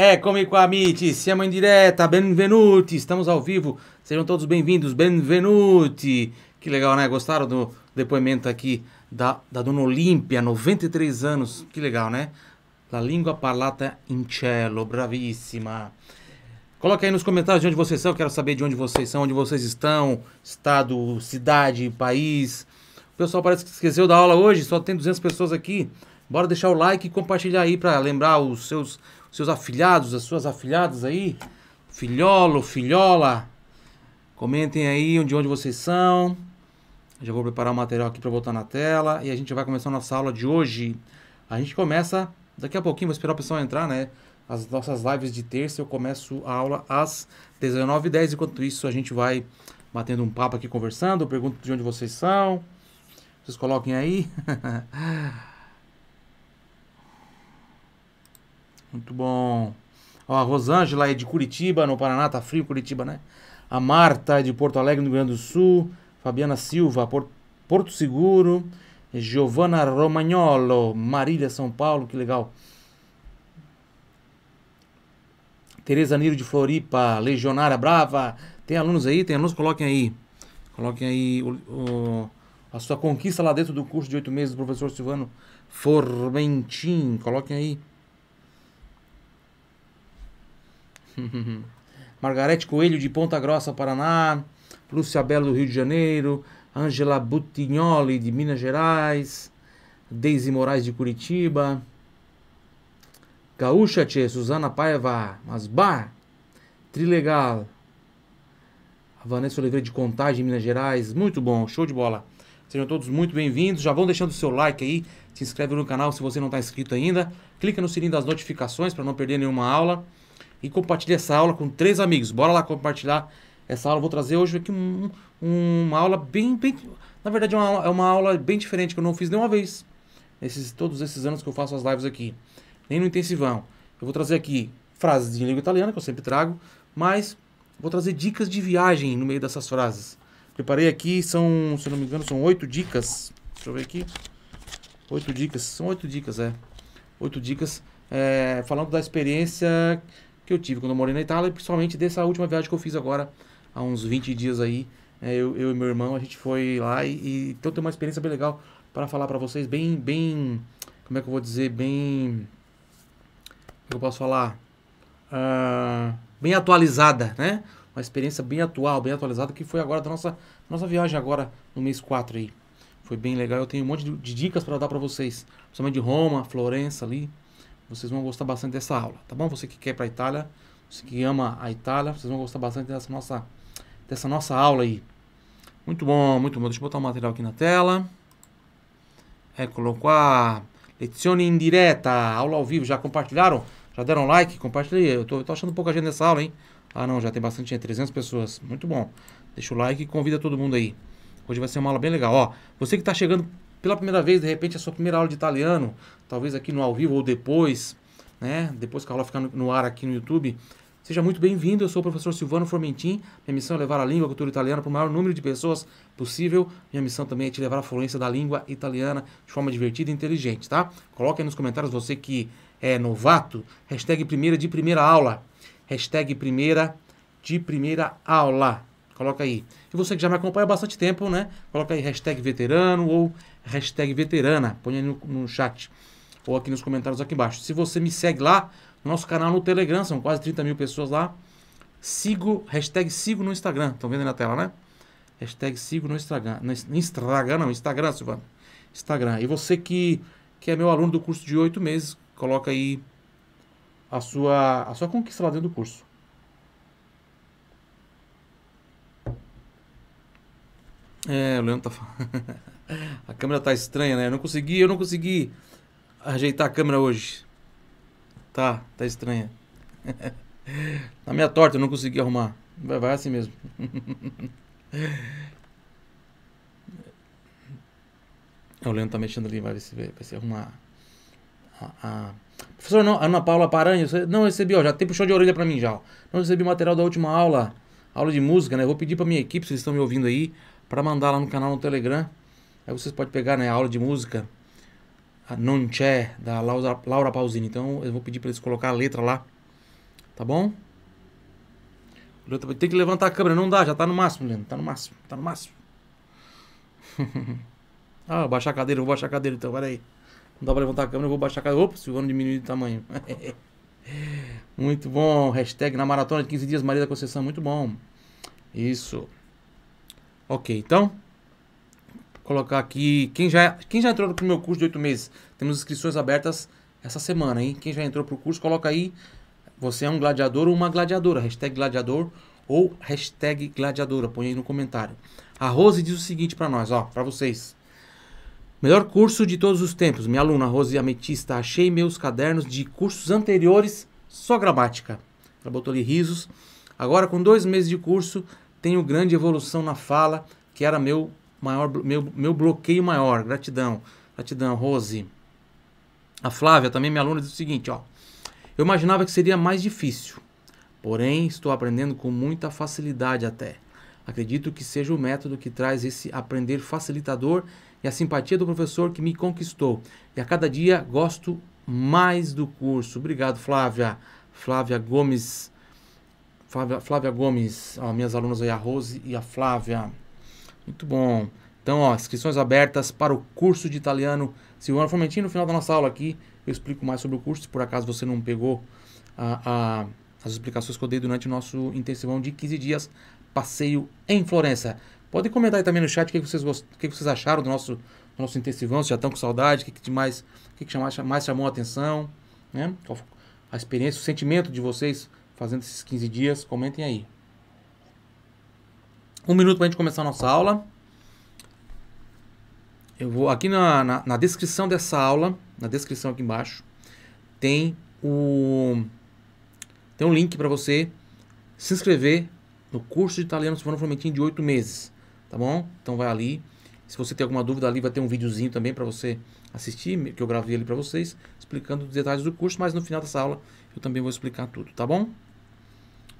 É, Eccomi qua amici, siamo in diretta, benvenuti, estamos ao vivo, sejam todos bem-vindos, benvenuti. Que legal, né? Gostaram do depoimento aqui da, da Dona Olímpia, 93 anos, que legal, né? La língua parlata in cielo, bravíssima. Coloque aí nos comentários de onde vocês são, quero saber de onde vocês são, onde vocês estão, estado, cidade, país. O pessoal parece que esqueceu da aula hoje, só tem 200 pessoas aqui. Bora deixar o like e compartilhar aí para lembrar os seus seus afilhados, as suas afilhadas aí, filholo, filhola, comentem aí de onde vocês são. já vou preparar o material aqui para botar na tela e a gente vai começar a nossa aula de hoje. A gente começa daqui a pouquinho, vou esperar o pessoal entrar, né? As nossas lives de terça eu começo a aula às 19h10. Enquanto isso, a gente vai batendo um papo aqui, conversando. Eu pergunto de onde vocês são. Vocês coloquem aí. Muito bom. Ó, a Rosângela é de Curitiba, no Paraná, tá frio Curitiba, né? A Marta é de Porto Alegre, no Rio Grande do Sul. Fabiana Silva, Porto, Porto Seguro. Giovanna Romagnolo, Marília, São Paulo, que legal. Tereza Niro de Floripa, Legionária Brava. Tem alunos aí? Tem alunos? Coloquem aí. Coloquem aí o, o, a sua conquista lá dentro do curso de oito meses do professor Silvano Formentin. Coloquem aí. Margarete Coelho de Ponta Grossa, Paraná. Lúcia Belo do Rio de Janeiro. Angela Butignoli de Minas Gerais. Deise Moraes de Curitiba. Gaúcha Tchê, Suzana Paiva, Masbar, Trilegal, a Vanessa Oliveira de Contagem, Minas Gerais, muito bom, show de bola. Sejam todos muito bem-vindos, já vão deixando o seu like aí, se inscreve no canal se você não está inscrito ainda, clica no sininho das notificações para não perder nenhuma aula e compartilhe essa aula com três amigos. Bora lá compartilhar essa aula. Vou trazer hoje aqui um, um, uma aula bem, bem. Na verdade, é uma, é uma aula bem diferente que eu não fiz nenhuma vez. Esses, todos esses anos que eu faço as lives aqui. Nem no intensivão. Eu vou trazer aqui frases em língua italiana, que eu sempre trago, mas vou trazer dicas de viagem no meio dessas frases. Preparei aqui, são, se eu não me engano, são oito dicas. Deixa eu ver aqui. Oito dicas. São oito dicas, é. Oito dicas. É, falando da experiência que eu tive quando eu morei na Itália, principalmente dessa última viagem que eu fiz agora, há uns 20 dias aí. É, eu, eu, e meu irmão, a gente foi lá e, e então tem uma experiência bem legal para falar para vocês, bem, bem, como é que eu vou dizer, bem, como é eu posso falar, uh, bem atualizada, né? Uma experiência bem atual, bem atualizada, que foi agora da nossa, nossa viagem agora no mês 4 aí. Foi bem legal, eu tenho um monte de, de dicas para dar para vocês, principalmente de Roma, Florença ali, vocês vão gostar bastante dessa aula, tá bom? Você que quer para a Itália, você que ama a Itália, vocês vão gostar bastante dessa nossa, dessa nossa aula aí. Muito bom, muito bom. Deixa eu botar o material aqui na tela. É qua. Lezione indireta, aula ao vivo. Já compartilharam? Já deram like? Compartilhe. Eu tô, eu tô achando pouca gente nessa aula, hein? Ah, não, já tem bastante gente, 300 pessoas. Muito bom. Deixa o like e convida todo mundo aí. Hoje vai ser uma aula bem legal. Ó, você que está chegando pela primeira vez, de repente, a sua primeira aula de italiano, talvez aqui no ao vivo ou depois, né? Depois que a aula ficar no, ar aqui no YouTube. Seja muito bem-vindo, eu sou o professor Silvano Formentin. Minha missão é levar a língua e a cultura italiana para o maior número de pessoas possível. Minha missão também é te levar à fluência da língua italiana de forma divertida e inteligente, tá? Coloque aí nos comentários você que é novato, hashtag primeira de primeira aula. Hashtag primeira de primeira aula. Coloca aí. E você que já me acompanha há bastante tempo, né? Coloca aí hashtag veterano ou hashtag veterana. Põe aí no, no chat ou aqui nos comentários aqui embaixo. Se você me segue lá, no nosso canal no Telegram, são quase 30 mil pessoas lá. Sigo, hashtag sigo no Instagram. Estão vendo aí na tela, né? Hashtag sigo no Instagram. No Instagram não, Instagram, Silvana. Instagram. E você que, que é meu aluno do curso de oito meses, coloca aí a sua, a sua conquista lá dentro do curso. É, o Leandro tá a câmera tá estranha, né? Eu não consegui, eu não consegui ajeitar a câmera hoje. Tá, tá estranha. Na minha torta, eu não consegui arrumar. Vai, vai assim mesmo. É, o Leandro tá mexendo ali, vai ver se, vai se arrumar. Ah, ah. Professor, não, Ana Paula você não recebi, ó, já tem puxão de orelha para mim já. Ó. Não recebi o material da última aula, aula de música, né? Vou pedir para minha equipe, se eles estão me ouvindo aí, para mandar lá no canal no Telegram. Aí vocês podem pegar né, a aula de música, a Non da Laura, Laura Pausini. Então eu vou pedir para eles colocar a letra lá, tá bom? Tem que levantar a câmera, não dá, já tá no máximo, Leandro, tá no máximo, tá no máximo. ah, vou baixar a cadeira, vou baixar a cadeira então, peraí. Não dá pra levantar a câmera, eu vou baixar a cadeira. Opa, Silvano diminuiu de tamanho. muito bom, hashtag na maratona de 15 dias, Maria da Conceição, muito bom. Isso. Ok, então, colocar aqui, quem já, quem já entrou pro meu curso de oito meses, temos inscrições abertas essa semana, hein? Quem já entrou pro curso, coloca aí, você é um gladiador ou uma gladiadora, hashtag gladiador ou hashtag gladiadora, põe aí no comentário. A Rose diz o seguinte para nós, ó, para vocês. Melhor curso de todos os tempos, minha aluna Rose Ametista, achei meus cadernos de cursos anteriores, só gramática. Ela botou ali risos. Agora, com dois meses de curso, tenho grande evolução na fala, que era meu maior meu, meu bloqueio maior. Gratidão. Gratidão, Rose. A Flávia, também minha aluna, diz o seguinte, ó. Eu imaginava que seria mais difícil, porém estou aprendendo com muita facilidade até. Acredito que seja o método que traz esse aprender facilitador e a simpatia do professor que me conquistou. E a cada dia gosto mais do curso. Obrigado, Flávia. Flávia Gomes Flávia, Flávia Gomes, ó, minhas alunas aí, a Rose e a Flávia. Muito bom. Então, ó, inscrições abertas para o curso de italiano Silvano Formentino. No final da nossa aula aqui, eu explico mais sobre o curso, se por acaso você não pegou a, a, as explicações que eu dei durante o nosso intensivão de 15 dias, passeio em Florença. Pode comentar aí também no chat o que vocês, gost... o que vocês acharam do nosso, do nosso intensivão, se já estão com saudade, o que, que, mais, o que, que mais chamou a atenção, né? a experiência, o sentimento de vocês fazendo esses 15 dias. Comentem aí. Um minuto para a gente começar a nossa aula. Eu vou aqui na, na, na, descrição dessa aula, na descrição aqui embaixo, tem o tem um link para você se inscrever no curso de italiano no Flamentinho de 8 meses, tá bom? Então vai ali. Se você tem alguma dúvida ali, vai ter um videozinho também para você assistir, que eu gravei ali para vocês, explicando os detalhes do curso, mas no final dessa aula eu também vou explicar tudo, tá bom?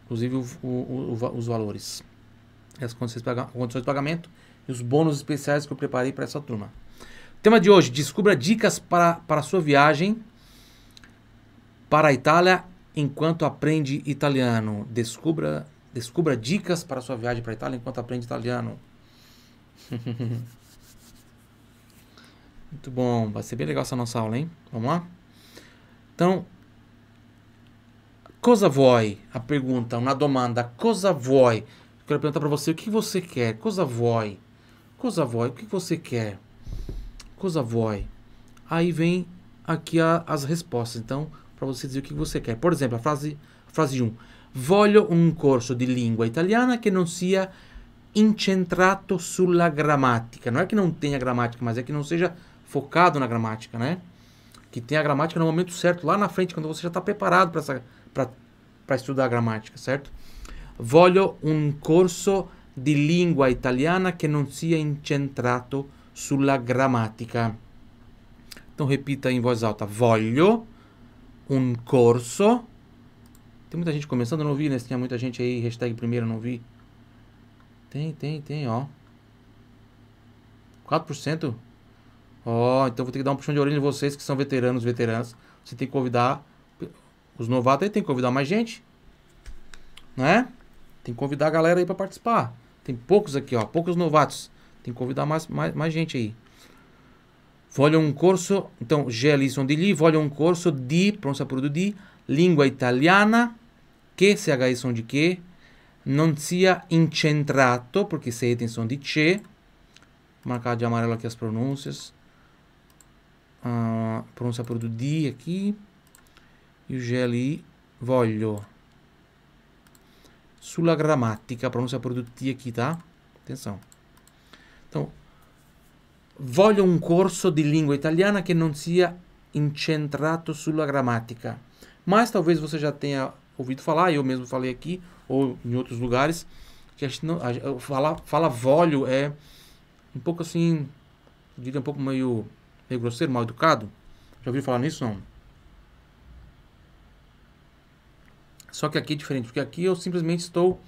inclusive o, o, o, os valores, as condições de pagamento e os bônus especiais que eu preparei para essa turma. tema de hoje: descubra dicas para, para a sua viagem para a Itália enquanto aprende italiano. Descubra, descubra dicas para a sua viagem para a Itália enquanto aprende italiano. Muito bom, vai ser bem legal essa nossa aula, hein? Vamos lá? Então, Cosa vuoi? A pergunta, uma domanda. Cosa vuoi? quero perguntar para você o que você quer. Cosa vuoi? Cosa vuoi? O que você quer? Cosa vuoi? Aí vem aqui a, as respostas. Então, para você dizer o que você quer. Por exemplo, a frase, a frase 1. Voglio un corso di lingua italiana che non sia incentrato sulla gramática. Não é que não tenha gramática, mas é que não seja focado na gramática, né? Que tenha a gramática no momento certo, lá na frente, quando você já está preparado para essa para estudar gramática, certo? Voglio un corso di lingua italiana che non sia incentrato sulla grammatica. Então repita em voz alta: Voglio un corso. Tem muita gente começando, não vi, né? Tinha muita gente aí, hashtag primeiro, não vi. Tem, tem, tem, ó. 4%? Ó, então vou ter que dar um puxão de orelha em vocês que são veteranos, veteranas. Você tem que convidar os novatos aí tem que convidar mais gente. Né? Tem que convidar a galera aí para participar. Tem poucos aqui, ó. Poucos novatos. Tem que convidar mais, mais, mais gente aí. Voglio um curso. Então, Gelison é de lì. Voglio um curso de. Pronúncia produto de. Língua italiana. Que CH som de que. Não sia incentrato. Porque se tem som de che. Marcar de amarelo aqui as pronúncias. Uh, pronúncia produto de aqui. Io voglio sulla gramática, pronúncia produtiva aqui, tá? Atenção. Então, voglio um corso de língua italiana que não sia incentrato sulla gramática. Mas talvez você já tenha ouvido falar, eu mesmo falei aqui, ou em outros lugares, que a gente não, a, fala, fala voglio é um pouco assim, eu um pouco meio, meio grosseiro, mal educado. Já ouviu falar nisso, não? Só que aqui é diferente, porque aqui eu simplesmente estou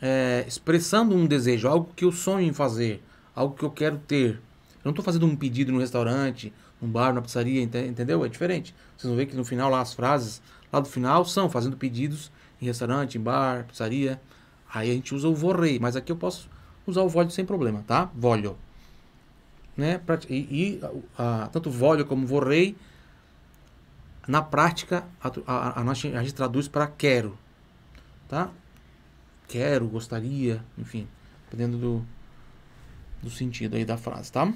é, expressando um desejo, algo que eu sonho em fazer, algo que eu quero ter. Eu não estou fazendo um pedido no restaurante, num bar, na pizzaria, ent entendeu? É diferente. Vocês vão ver que no final lá as frases, lá do final, são fazendo pedidos em restaurante, em bar, pizzaria. Aí a gente usa o vorrei, mas aqui eu posso usar o volho sem problema, tá? Volho. Né? E, e a, tanto volho como vorrei na prática, a, a, a, a gente traduz para quero, tá? Quero, gostaria, enfim, dependendo do, do sentido aí da frase, tá?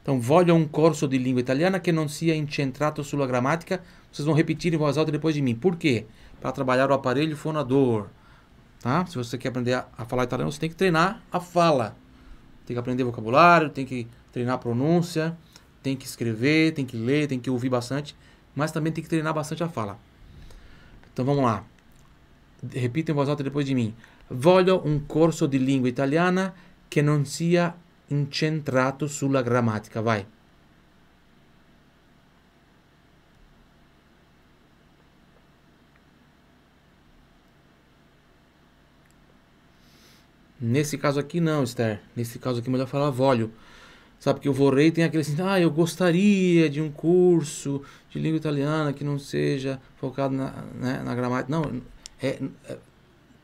Então, voglio um corso de língua italiana que não sia incentrato sulla gramática. Vocês vão repetir em voz alta depois de mim. Por quê? Para trabalhar o aparelho fonador, tá? Se você quer aprender a, a falar italiano, você tem que treinar a fala. Tem que aprender vocabulário, tem que treinar a pronúncia, tem que escrever, tem que ler, tem que ouvir bastante mas também tem que treinar bastante a fala. Então vamos lá. Repita em voz alta depois de mim. Voglio um curso de língua italiana que não sia incentrato sulla grammatica. Vai. Nesse caso aqui não, Esther. Nesse caso aqui é melhor falar voglio. Sabe que o Vorei tem aquele assim, ah, eu gostaria de um curso de língua italiana que não seja focado na, né, na gramática. Não, é, é,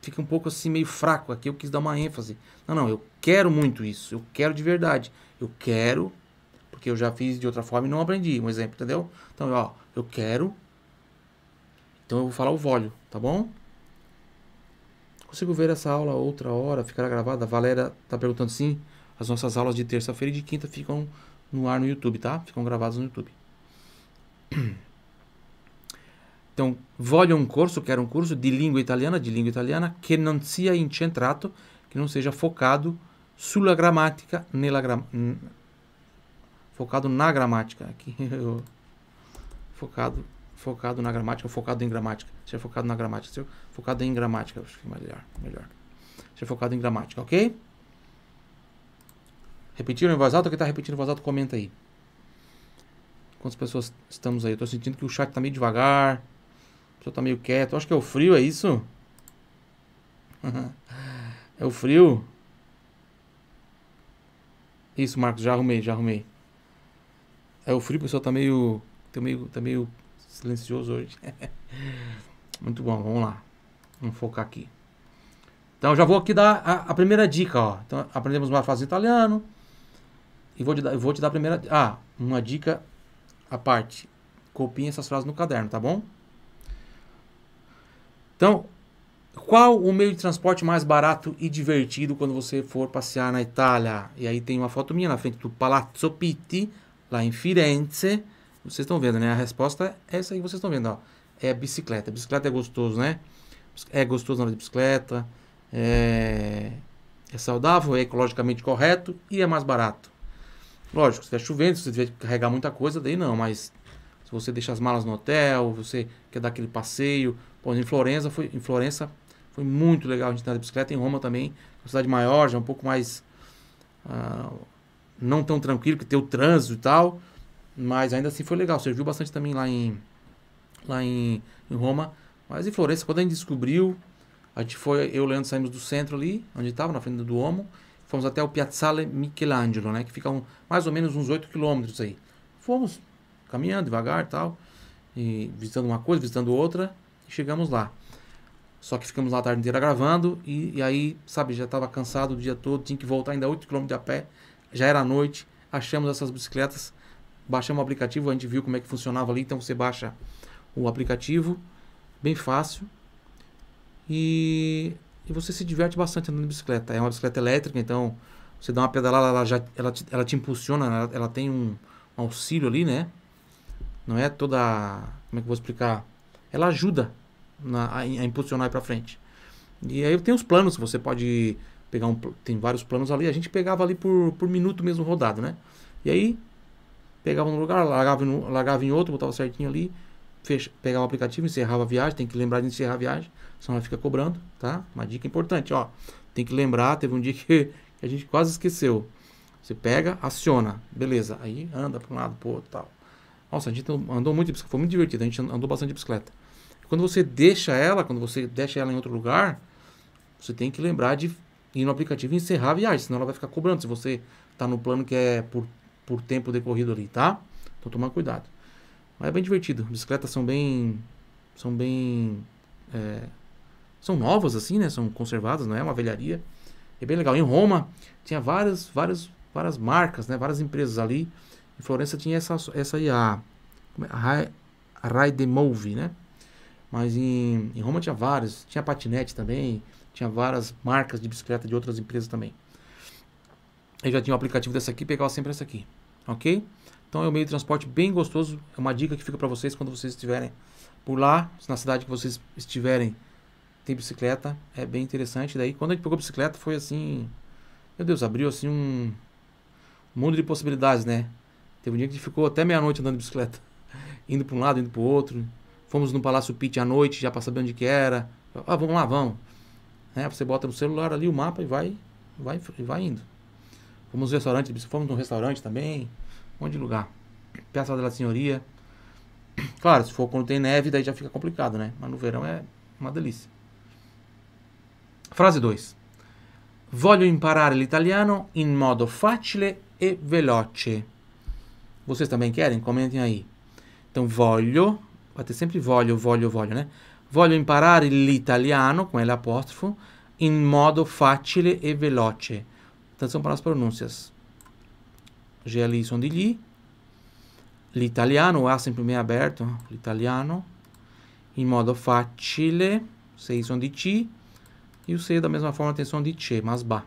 fica um pouco assim meio fraco aqui, eu quis dar uma ênfase. Não, não, eu quero muito isso, eu quero de verdade. Eu quero, porque eu já fiz de outra forma e não aprendi, um exemplo, entendeu? Então, ó, eu quero, então eu vou falar o vólio, tá bom? Consigo ver essa aula outra hora, ficará gravada? A Valéria tá perguntando sim. As nossas aulas de terça-feira e de quinta ficam no ar no YouTube, tá? Ficam gravadas no YouTube. Então, voglio um curso, quero um curso de língua italiana, de língua italiana, que não sia incentrato, que não seja focado sulla gramática, nella focado na gramática. Aqui, focado, focado na gramática, focado em gramática. Seja é focado na gramática, seja é focado em gramática, acho que é melhor, melhor. Seja é focado em gramática, ok? Repetiram em voz alta? Quem está repetindo em voz alta, comenta aí. Quantas pessoas estamos aí? Estou sentindo que o chat está meio devagar. O pessoa está meio quieto. Acho que é o frio, é isso? é o frio? Isso, Marcos, já arrumei, já arrumei. É o frio, o pessoal está meio. tá meio, tá meio silencioso hoje. Muito bom, vamos lá. Vamos focar aqui. Então, já vou aqui dar a, a primeira dica, ó. Então, aprendemos uma frase em italiano, e vou te dar, vou te dar a primeira. Ah, uma dica à parte. Copie essas frases no caderno, tá bom? Então, qual o meio de transporte mais barato e divertido quando você for passear na Itália? E aí tem uma foto minha na frente do Palazzo Pitti, lá em Firenze. Vocês estão vendo, né? A resposta é essa aí que vocês estão vendo, ó. É a bicicleta. A bicicleta é gostoso, né? É gostoso na hora de bicicleta. É... é saudável, é ecologicamente correto e é mais barato. Lógico, se estiver chovendo, se você tiver que carregar muita coisa, daí não, mas se você deixa as malas no hotel, você quer dar aquele passeio. Bom, em Florença foi, em Florença foi muito legal a gente andar de bicicleta, em Roma também, uma cidade maior, já um pouco mais uh, não tão tranquilo, que tem o trânsito e tal, mas ainda assim foi legal, serviu bastante também lá em lá em, em Roma, mas em Florença, quando a gente descobriu, a gente foi, eu e o Leandro saímos do centro ali, onde estava, na frente do Duomo, Fomos até o Piazzale Michelangelo, né? Que fica um, mais ou menos uns 8 quilômetros aí. Fomos caminhando devagar tal, e visitando uma coisa, visitando outra, e chegamos lá. Só que ficamos lá a tarde inteira gravando, e, e aí, sabe, já estava cansado o dia todo, tinha que voltar ainda 8 km a pé, já era noite, achamos essas bicicletas, baixamos o aplicativo, a gente viu como é que funcionava ali, então você baixa o aplicativo, bem fácil, e e você se diverte bastante andando de bicicleta. É uma bicicleta elétrica, então você dá uma pedalada, ela, já, ela, te, ela te impulsiona, ela, ela tem um, um, auxílio ali, né? Não é toda. Como é que eu vou explicar? Ela ajuda na, a, a, impulsionar para frente. E aí tem os planos, você pode pegar um. Tem vários planos ali, a gente pegava ali por, por minuto mesmo rodado, né? E aí pegava num lugar, largava, no, largava em outro, botava certinho ali fecha, o aplicativo, encerrava a viagem, tem que lembrar de encerrar a viagem, senão ela fica cobrando, tá? Uma dica importante, ó. Tem que lembrar, teve um dia que a gente quase esqueceu. Você pega, aciona, beleza. Aí anda para um lado, pro outro, tal. Nossa, a gente andou muito de bicicleta, foi muito divertido, a gente andou bastante de bicicleta. Quando você deixa ela, quando você deixa ela em outro lugar, você tem que lembrar de ir no aplicativo e encerrar a viagem, senão ela vai ficar cobrando se você está no plano que é por, por tempo decorrido ali, tá? Então toma cuidado. Mas é bem divertido. Bicicletas são bem. São bem. É, são novas, assim, né? São conservadas, não é uma velharia. É bem legal. Em Roma tinha várias, várias, várias marcas, né? Várias empresas ali. Em Florença tinha essa, essa aí, a, é? a Rai de Move, né? Mas em, em Roma tinha várias. Tinha patinete também. Tinha várias marcas de bicicleta de outras empresas também. Eu já tinha o um aplicativo dessa aqui, pegava sempre essa aqui. Ok? Então é um meio de transporte bem gostoso. É uma dica que fica para vocês quando vocês estiverem por lá, na cidade que vocês estiverem, tem bicicleta. É bem interessante. Daí, quando a gente pegou a bicicleta, foi assim. Meu Deus, abriu assim um mundo de possibilidades, né? Teve um dia que a gente ficou até meia-noite andando de bicicleta. Indo para um lado, indo para o outro. Fomos no Palácio Pitt à noite, já para saber onde que era. Ah, vamos lá, vamos. Né, você bota no celular ali o mapa e vai, vai, vai indo. Fomos no restaurante, fomos no restaurante também. Um monte de lugar. peça da Senhoria. Claro, se for quando tem neve, daí já fica complicado, né? Mas no verão é uma delícia. Frase 2. Voglio imparare l'italiano in modo facile e veloce. Vocês também querem? Comentem aí. Então, voglio, vai ter sempre voglio, voglio, voglio, né? Voglio imparare l'italiano, com L apóstrofo, in modo facile e veloce. Atenção para as pronúncias. GLI lição de Li, l'italiano, o A sempre medio aberto, l'italiano, em modo facile, 6 som de ti, e o C da mesma forma tem som de C, mas ba.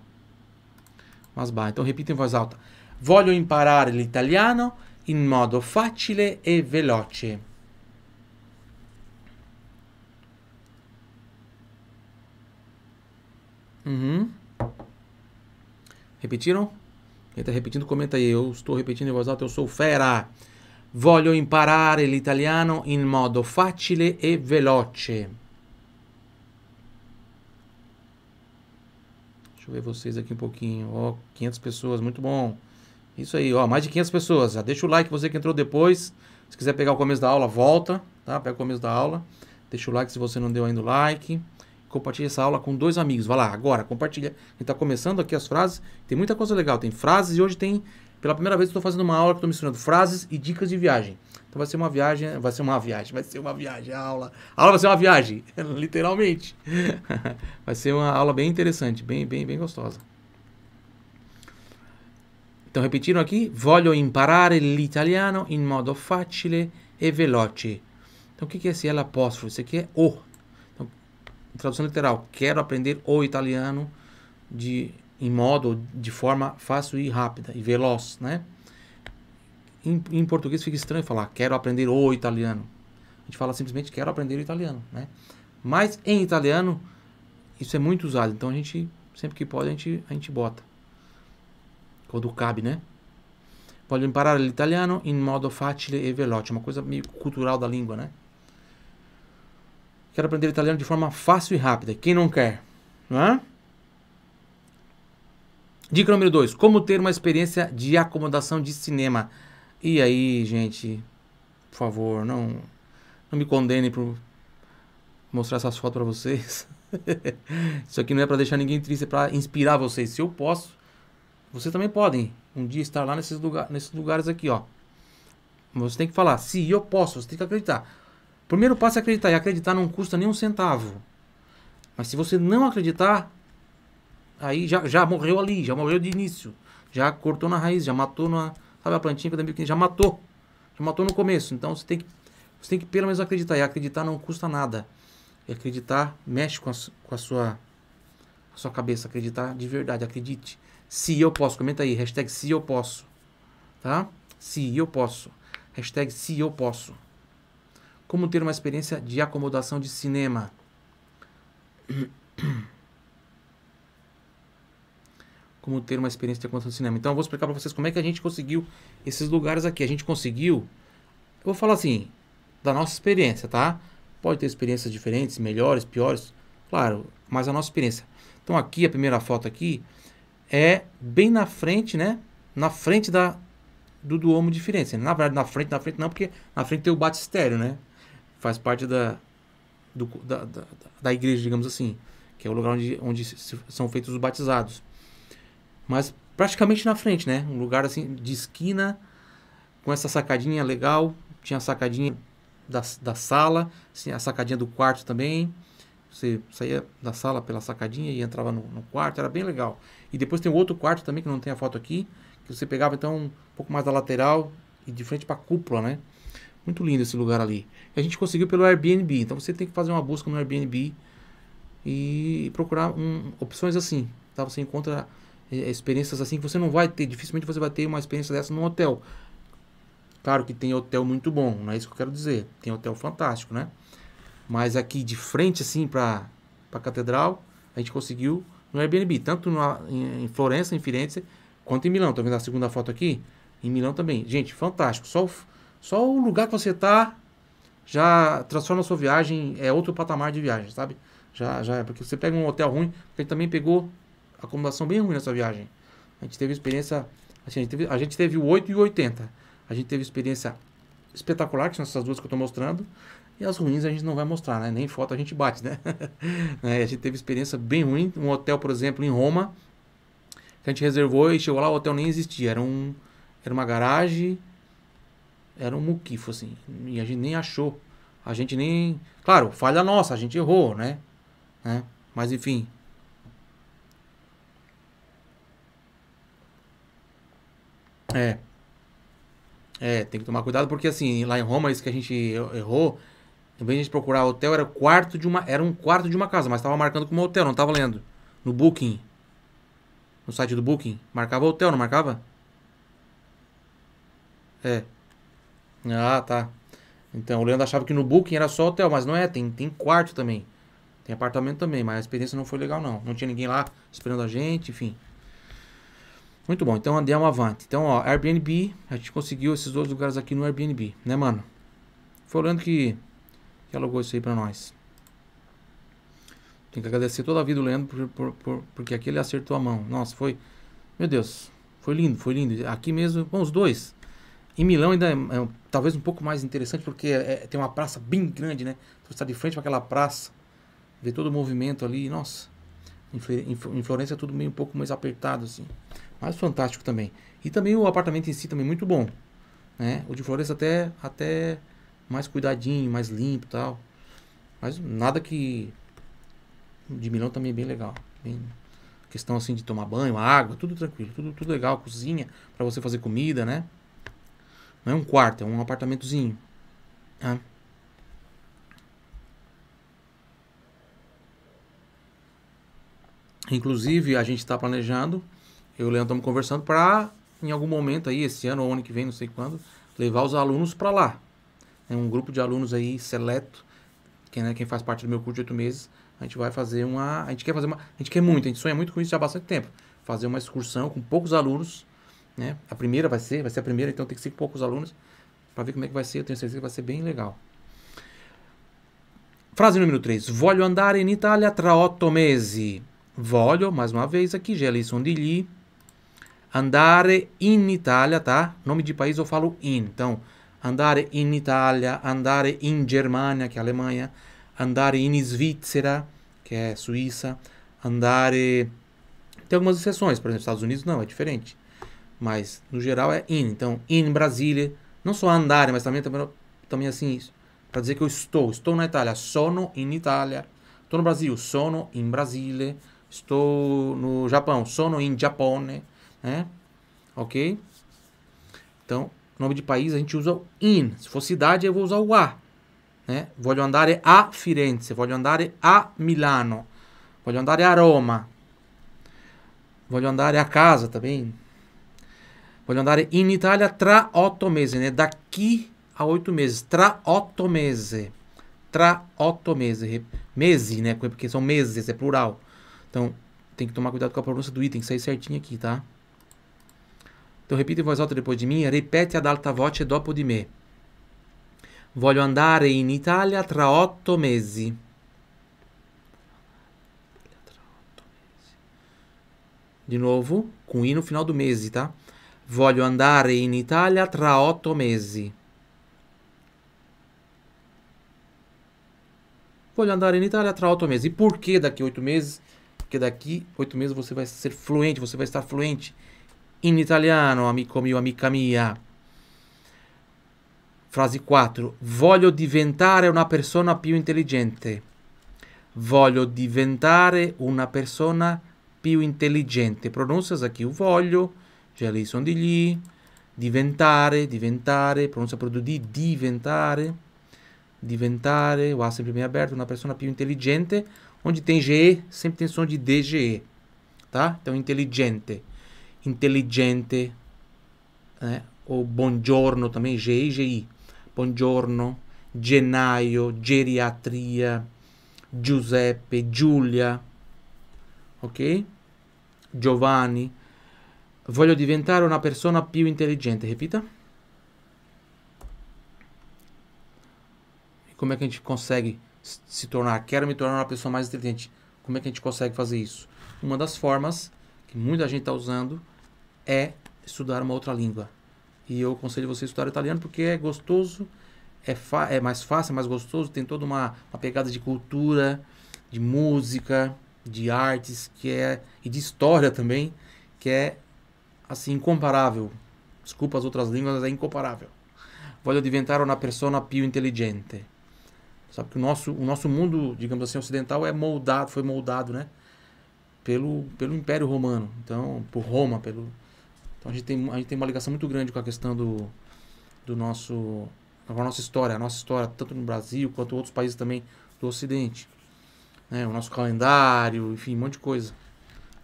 Mas ba. Então repita em voz alta. Voglio imparare l'italiano in modo facile e veloce. Uhum. Repetiram? Quem tá repetindo, comenta aí. Eu estou repetindo em voz alta, eu sou fera. Voglio imparare l'italiano in modo facile e veloce. Deixa eu ver vocês aqui um pouquinho. Ó, oh, 500 pessoas, muito bom. Isso aí, ó, oh, mais de 500 pessoas. Já deixa o like você que entrou depois. Se quiser pegar o começo da aula, volta, tá? Pega o começo da aula. Deixa o like se você não deu ainda o like compartilhe essa aula com dois amigos. Vai lá, agora, compartilha. A gente está começando aqui as frases. Tem muita coisa legal. Tem frases e hoje tem. Pela primeira vez estou fazendo uma aula que estou misturando frases e dicas de viagem. Então vai ser uma viagem, vai ser uma viagem, vai ser uma viagem, a aula. A aula vai ser uma viagem, literalmente. vai ser uma aula bem interessante, bem, bem, bem gostosa. Então repetiram aqui: Voglio imparare l'italiano in modo facile e veloce. Então o que é esse L apóstrofo? Isso aqui é o tradução literal, quero aprender o italiano de em modo de forma fácil e rápida e veloz, né? Em, em, português fica estranho falar quero aprender o italiano. A gente fala simplesmente quero aprender o italiano, né? Mas em italiano isso é muito usado, então a gente sempre que pode a gente a gente bota quando cabe, né? pode Voglio o italiano em modo facile e veloz uma coisa meio cultural da língua, né? Quero aprender italiano de forma fácil e rápida. Quem não quer? Não é? Dica número 2. Como ter uma experiência de acomodação de cinema. E aí, gente, por favor, não, não me condenem por mostrar essas fotos para vocês. Isso aqui não é para deixar ninguém triste, é para inspirar vocês. Se eu posso, vocês também podem um dia estar lá nesses, lugar, nesses lugares aqui, ó. Você tem que falar, se eu posso, você tem que acreditar. O primeiro passo é acreditar. E acreditar não custa nem um centavo. Mas se você não acreditar, aí já, já morreu ali, já morreu de início. Já cortou na raiz, já matou na. Sabe a plantinha que já matou. Já matou no começo. Então você tem que, você tem que pelo menos acreditar. E acreditar não custa nada. E acreditar mexe com a, com a sua a sua cabeça. Acreditar de verdade. Acredite. Se eu posso. Comenta aí. Hashtag se eu posso. Tá? Se eu posso. Hashtag se eu posso como ter uma experiência de acomodação de cinema. Como ter uma experiência de acomodação de cinema. Então eu vou explicar para vocês como é que a gente conseguiu esses lugares aqui. A gente conseguiu, eu vou falar assim, da nossa experiência, tá? Pode ter experiências diferentes, melhores, piores, claro, mas a nossa experiência. Então aqui a primeira foto aqui é bem na frente, né? Na frente da do Duomo de Firenze. Na verdade, na frente, na frente não, porque na frente tem o batistério, né? faz parte da, do, da, da, da, igreja, digamos assim, que é o lugar onde, onde se, são feitos os batizados. Mas praticamente na frente, né? Um lugar assim de esquina, com essa sacadinha legal. Tinha a sacadinha da, da sala, assim, a sacadinha do quarto também. Você saía da sala pela sacadinha e entrava no, no quarto, era bem legal. E depois tem outro quarto também, que não tem a foto aqui, que você pegava então um pouco mais da lateral e de frente para a cúpula, né? Muito lindo esse lugar ali. A gente conseguiu pelo Airbnb. Então você tem que fazer uma busca no Airbnb e procurar um, opções assim. Tá? Você encontra é, experiências assim que você não vai ter. Dificilmente você vai ter uma experiência dessa num hotel. Claro que tem hotel muito bom, não é isso que eu quero dizer. Tem hotel fantástico, né? Mas aqui de frente, assim, para a catedral, a gente conseguiu no Airbnb, tanto na, em, em Florença, em Firenze, quanto em Milão. Tá vendo a segunda foto aqui? Em Milão também. Gente, fantástico. Só só o lugar que você está já transforma a sua viagem, é outro patamar de viagem, sabe? Já, já é, porque você pega um hotel ruim, porque também pegou acomodação bem ruim nessa viagem. A gente teve experiência, assim, a gente teve, a gente teve o 8 e o 80. A gente teve experiência espetacular, que são essas duas que eu estou mostrando, e as ruins a gente não vai mostrar, né? Nem foto a gente bate, né? é, a gente teve experiência bem ruim, um hotel, por exemplo, em Roma, que a gente reservou e chegou lá, o hotel nem existia, era um era uma garagem era um muquifo, assim. E a gente nem achou. A gente nem. Claro, falha nossa, a gente errou, né? né? Mas enfim. É. É, tem que tomar cuidado porque assim, lá em Roma, isso que a gente er-, errou, em vez de a gente procurar hotel, era quarto de uma, era um quarto de uma casa, mas estava marcando como hotel, não estava lendo no Booking. No site do Booking, marcava hotel, não marcava? É. Ah, tá. Então, o Leandro achava que no Booking era só hotel, mas não é, tem, tem quarto também. Tem apartamento também, mas a experiência não foi legal, não. Não tinha ninguém lá esperando a gente, enfim. Muito bom, então andei é um avante. Então, ó, Airbnb, a gente conseguiu esses dois lugares aqui no Airbnb, né, mano? Foi o Leandro que, que alugou isso aí pra nós. Tem que agradecer toda a vida o Leandro por, por, por, porque aqui ele acertou a mão. Nossa, foi. Meu Deus, foi lindo, foi lindo. Aqui mesmo, bom, os dois. Em Milão ainda é, é talvez um pouco mais interessante, porque é, é, tem uma praça bem grande, né? Você está de frente para aquela praça, vê todo o movimento ali, nossa. Em Florença é tudo meio um pouco mais apertado, assim. Mas fantástico também. E também o apartamento em si também é muito bom. Né? O de Florença até, até mais cuidadinho, mais limpo e tal. Mas nada que... De Milão também é bem legal. Bem... Questão assim de tomar banho, água, tudo tranquilo. Tudo, tudo legal, cozinha para você fazer comida, né? Não é um quarto, é um apartamentozinho. Né? Inclusive, a gente está planejando, eu e o Leandro estamos conversando para, em algum momento aí, esse ano ou ano que vem, não sei quando, levar os alunos para lá. É um grupo de alunos aí seleto, quem, né, quem faz parte do meu curso de oito meses, a gente vai fazer uma. A gente quer fazer uma. A gente quer muito, a gente sonha muito com isso já há bastante tempo. Fazer uma excursão com poucos alunos né? A primeira vai ser, vai ser a primeira, então tem que ser poucos alunos para ver como é que vai ser. Eu tenho certeza que vai ser bem legal. Frase número 3. Voglio andare in Italia tra otto mesi. Voglio, mais uma vez aqui, já li de li. Andare in Itália, tá? Nome de país eu falo in. Então, andare in Itália, andare in Germania, que é Alemanha, andare in Svizzera, que é Suíça, andare. Tem algumas exceções, por exemplo, Estados Unidos não, é diferente. Mas, no geral, é in. Então, in Brasília. Não só andare, mas também, também, também assim isso. Para dizer que eu estou. Estou na Itália. Sono in Itália. Estou no Brasil. Sono in Brasile. Estou no Japão. Sono in Giappone. Né? Ok? Então, nome de país a gente usa o in. Se for cidade, eu vou usar o a. Né? Voglio andare é a Firenze. Voglio andare é a Milano. Voglio andare é a Roma. Voglio andare a casa também. Tá Voglio andare in Italia tra otto mesi, né? Daqui a oito meses. Tra otto mesi. Tra otto mesi. Mesi, né? Porque são meses, é plural. Então, tem que tomar cuidado com a pronúncia do item, sair certinho aqui, tá? Então, repita em voz alta depois de mim. Repete ad alta voce dopo di me. Voglio andare in Italia tra otto mesi. De novo, com i no final do mês, tá? Voglio andare in Italia tra otto mesi. Voglio andare in Italia tra otto mesi. E por que daqui oito meses? Porque daqui oito mesi você vai ser fluente, você vai estar fluente in italiano, amico mio, amica mia. Frase 4. Voglio diventare una persona più intelligente. Voglio diventare una persona più intelligente. Pronuncias aqui o voglio cioè le sono di gli, diventare, diventare, pronuncia per di, diventare, diventare, o A sempre bem aberto, una persona più intelligente, onde tem GE, sempre tem som de DGE, tá? Então intelligente, intelligente, né? Ou buongiorno também, GE e GI, buongiorno, gennaio, geriatria, Giuseppe, Giulia, ok? Giovanni, Voglio diventare una persona più intelligente, repita. E como é que a gente consegue se tornar? Quero me tornar uma pessoa mais inteligente. Como é que a gente consegue fazer isso? Uma das formas que muita gente está usando é estudar uma outra língua. E eu aconselho você a estudar italiano porque é gostoso, é, é mais fácil, é mais gostoso, tem toda uma, uma pegada de cultura, de música, de artes, que é e de história também, que é assim, incomparável. Desculpa as outras línguas, mas é incomparável. Voglio diventare una persona più intelligente. Sabe que o nosso, o nosso mundo, digamos assim, ocidental é moldado, foi moldado, né? Pelo, pelo Império Romano, então, por Roma, pelo... Então a gente tem, a gente tem uma ligação muito grande com a questão do, do nosso... com a nossa história, a nossa história, tanto no Brasil quanto em outros países também do Ocidente. Né? O nosso calendário, enfim, um monte de coisa.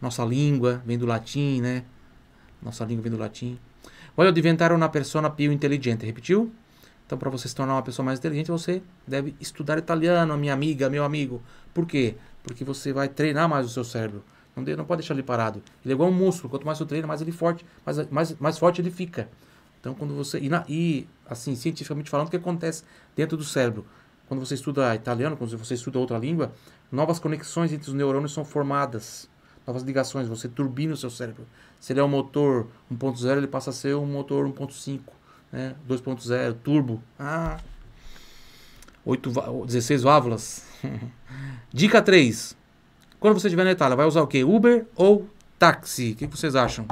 Nossa língua vem do latim, né? Nossa língua vem do latim. Voglio diventare una persona più intelligente. Repetiu? Então, para você se tornar uma pessoa mais inteligente, você deve estudar italiano, minha amiga, meu amigo. Por quê? Porque você vai treinar mais o seu cérebro. Não, não pode deixar ele parado. Ele é igual um músculo. Quanto mais você treina, mais ele forte, mais, mais, mais forte ele fica. Então, quando você. E, na, e, assim, cientificamente falando, o que acontece dentro do cérebro? Quando você estuda italiano, quando você estuda outra língua, novas conexões entre os neurônios são formadas novas ligações, você turbina o seu cérebro. Se ele é um motor 1.0, ele passa a ser um motor 1.5, né? 2.0, turbo. Ah, 8, 16 válvulas. Dica 3. Quando você estiver na Itália, vai usar o quê? Uber ou táxi? O que vocês acham?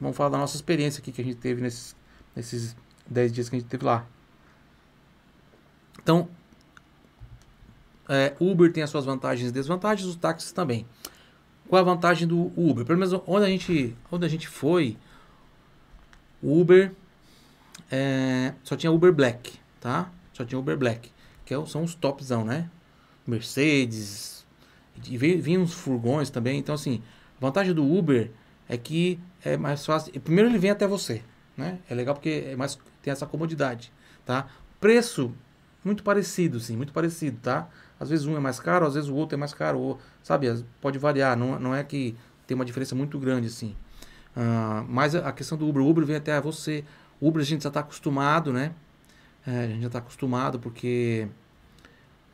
Vamos falar da nossa experiência aqui que a gente teve nesses, nesses 10 dias que a gente teve lá. Então, é, Uber tem as suas vantagens e desvantagens, os táxis também qual é a vantagem do Uber? Pelo menos onde a gente, onde a gente foi, o Uber é, só tinha Uber Black, tá? Só tinha Uber Black, que é, são os topzão, né? Mercedes, e vinha uns furgões também. Então, assim, a vantagem do Uber é que é mais fácil. Primeiro ele vem até você, né? É legal porque é mais, tem essa comodidade, tá? Preço muito parecido, sim, muito parecido, tá? Às vezes um é mais caro, às vezes o outro é mais caro, ou, sabe? Pode variar, não, não é que tem uma diferença muito grande assim. Uh, mas a questão do Uber, o Uber vem até você. O Uber a gente já está acostumado, né? É, a gente já está acostumado porque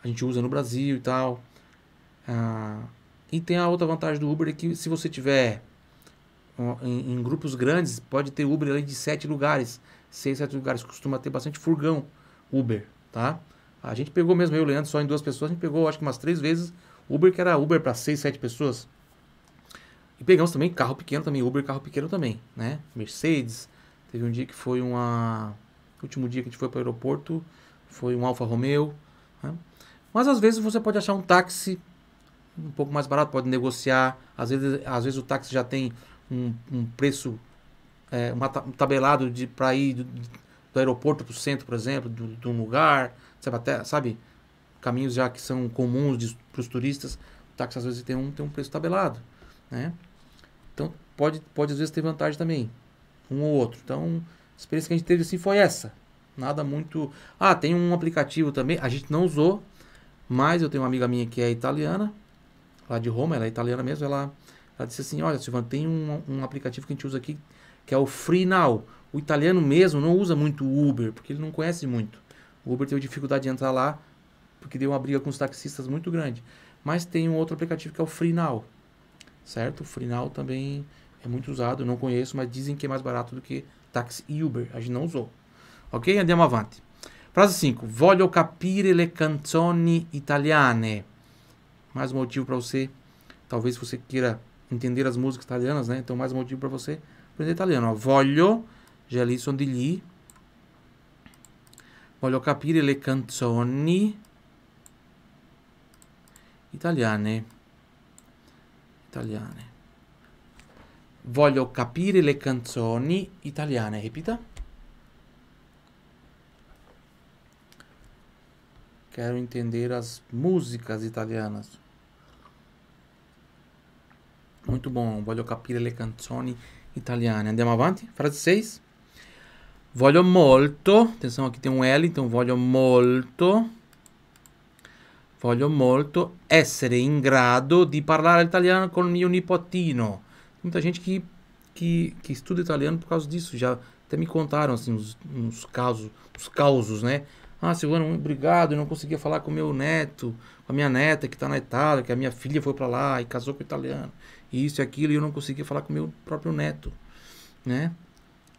a gente usa no Brasil e tal. Uh, e tem a outra vantagem do Uber é que se você tiver em, em, grupos grandes, pode ter Uber ali de sete lugares, seis, sete lugares. Costuma ter bastante furgão Uber, tá? A gente pegou mesmo, eu e o Leandro, só em duas pessoas, a gente pegou acho que umas três vezes Uber, que era Uber para seis, sete pessoas. E pegamos também carro pequeno também, Uber carro pequeno também, né? Mercedes. Teve um dia que foi uma... O último dia que a gente foi para o aeroporto, foi um Alfa Romeo. Né? Mas às vezes você pode achar um táxi um pouco mais barato, pode negociar. Às vezes, às vezes o táxi já tem um, um preço, é, uma, um tabelado para ir do, do aeroporto para o centro, por exemplo, de um lugar sabe, até, sabe, caminhos já que são comuns para os turistas, o táxi às vezes tem um, tem um preço tabelado, né? Então, pode, pode às vezes ter vantagem também, um ou outro. Então, a experiência que a gente teve assim foi essa. Nada muito... Ah, tem um aplicativo também, a gente não usou, mas eu tenho uma amiga minha que é italiana, lá de Roma, ela é italiana mesmo, ela, ela disse assim, olha, Silvana, tem um, um aplicativo que a gente usa aqui, que é o Free Now. O italiano mesmo não usa muito o Uber, porque ele não conhece muito. O Uber teve dificuldade de entrar lá, porque deu uma briga com os taxistas muito grande. Mas tem um outro aplicativo que é o Freenow, certo? O Freenow também é muito usado, não conheço, mas dizem que é mais barato do que táxi e Uber. A gente não usou. Ok? Andiamo avanti. Frase 5. Voglio capire le canzoni italiane. Mais um motivo para você. Talvez você queira entender as músicas italianas, né? Então, mais um motivo para você aprender italiano. Voglio, já li, sono di lì. Voglio capire le canzoni italiane. Italiane. Voglio capire le canzoni italiane. Ripeta. Quero entender as músicas italianas. molto bom, voglio capire le canzoni italiane. Andiamo avanti. Frase 6. Voglio molto. Atenção, aqui tem um L, então voglio molto. Voglio molto essere in grado di parlare italiano con mio nipotino. Muita gente que, que, que estuda italiano por causa disso. Já até me contaram assim, uns, uns casos, os causos, né? Ah, Silvano, obrigado, eu não conseguia falar com meu neto, com a minha neta que está na Itália, que a minha filha foi para lá e casou com o italiano. isso e aquilo, e eu não conseguia falar com meu próprio neto, né?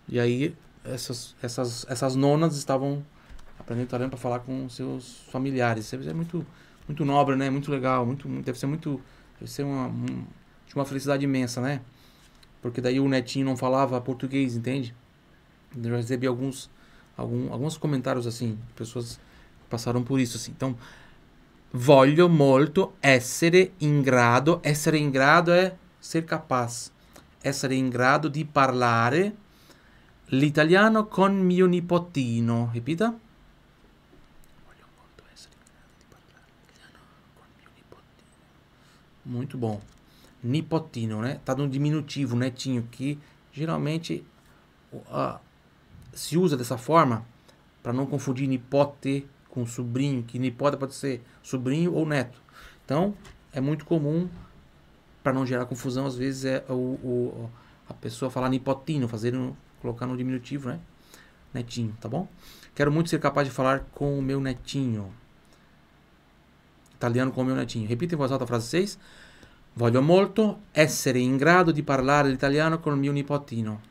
E aí essas, essas, essas nonas estavam aprendendo italiano para falar com seus familiares. Isso é muito, muito nobre, né? Muito legal, muito, deve ser muito, deve ser uma, um, uma felicidade imensa, né? Porque daí o netinho não falava português, entende? Eu recebi alguns, algum, alguns comentários assim, pessoas passaram por isso assim. Então, voglio molto essere in grado, essere in grado é ser capaz, essere in grado de parlare l'italiano con mio nipotino, repita. Muito bom. Nipotino, né? Tá no diminutivo, né, Tinho? Que geralmente uh, se usa dessa forma para não confundir nipote com sobrinho, que nipote pode ser sobrinho ou neto. Então, é muito comum, para não gerar confusão, às vezes é o, o a pessoa falar nipotino, fazer um, colocar no diminutivo, né? Netinho, tá bom? Quero muito ser capaz de falar com o meu netinho. Italiano com o meu netinho. Repita em voz alta a frase 6. Voglio molto essere in grado di parlare l'italiano con mio nipotino.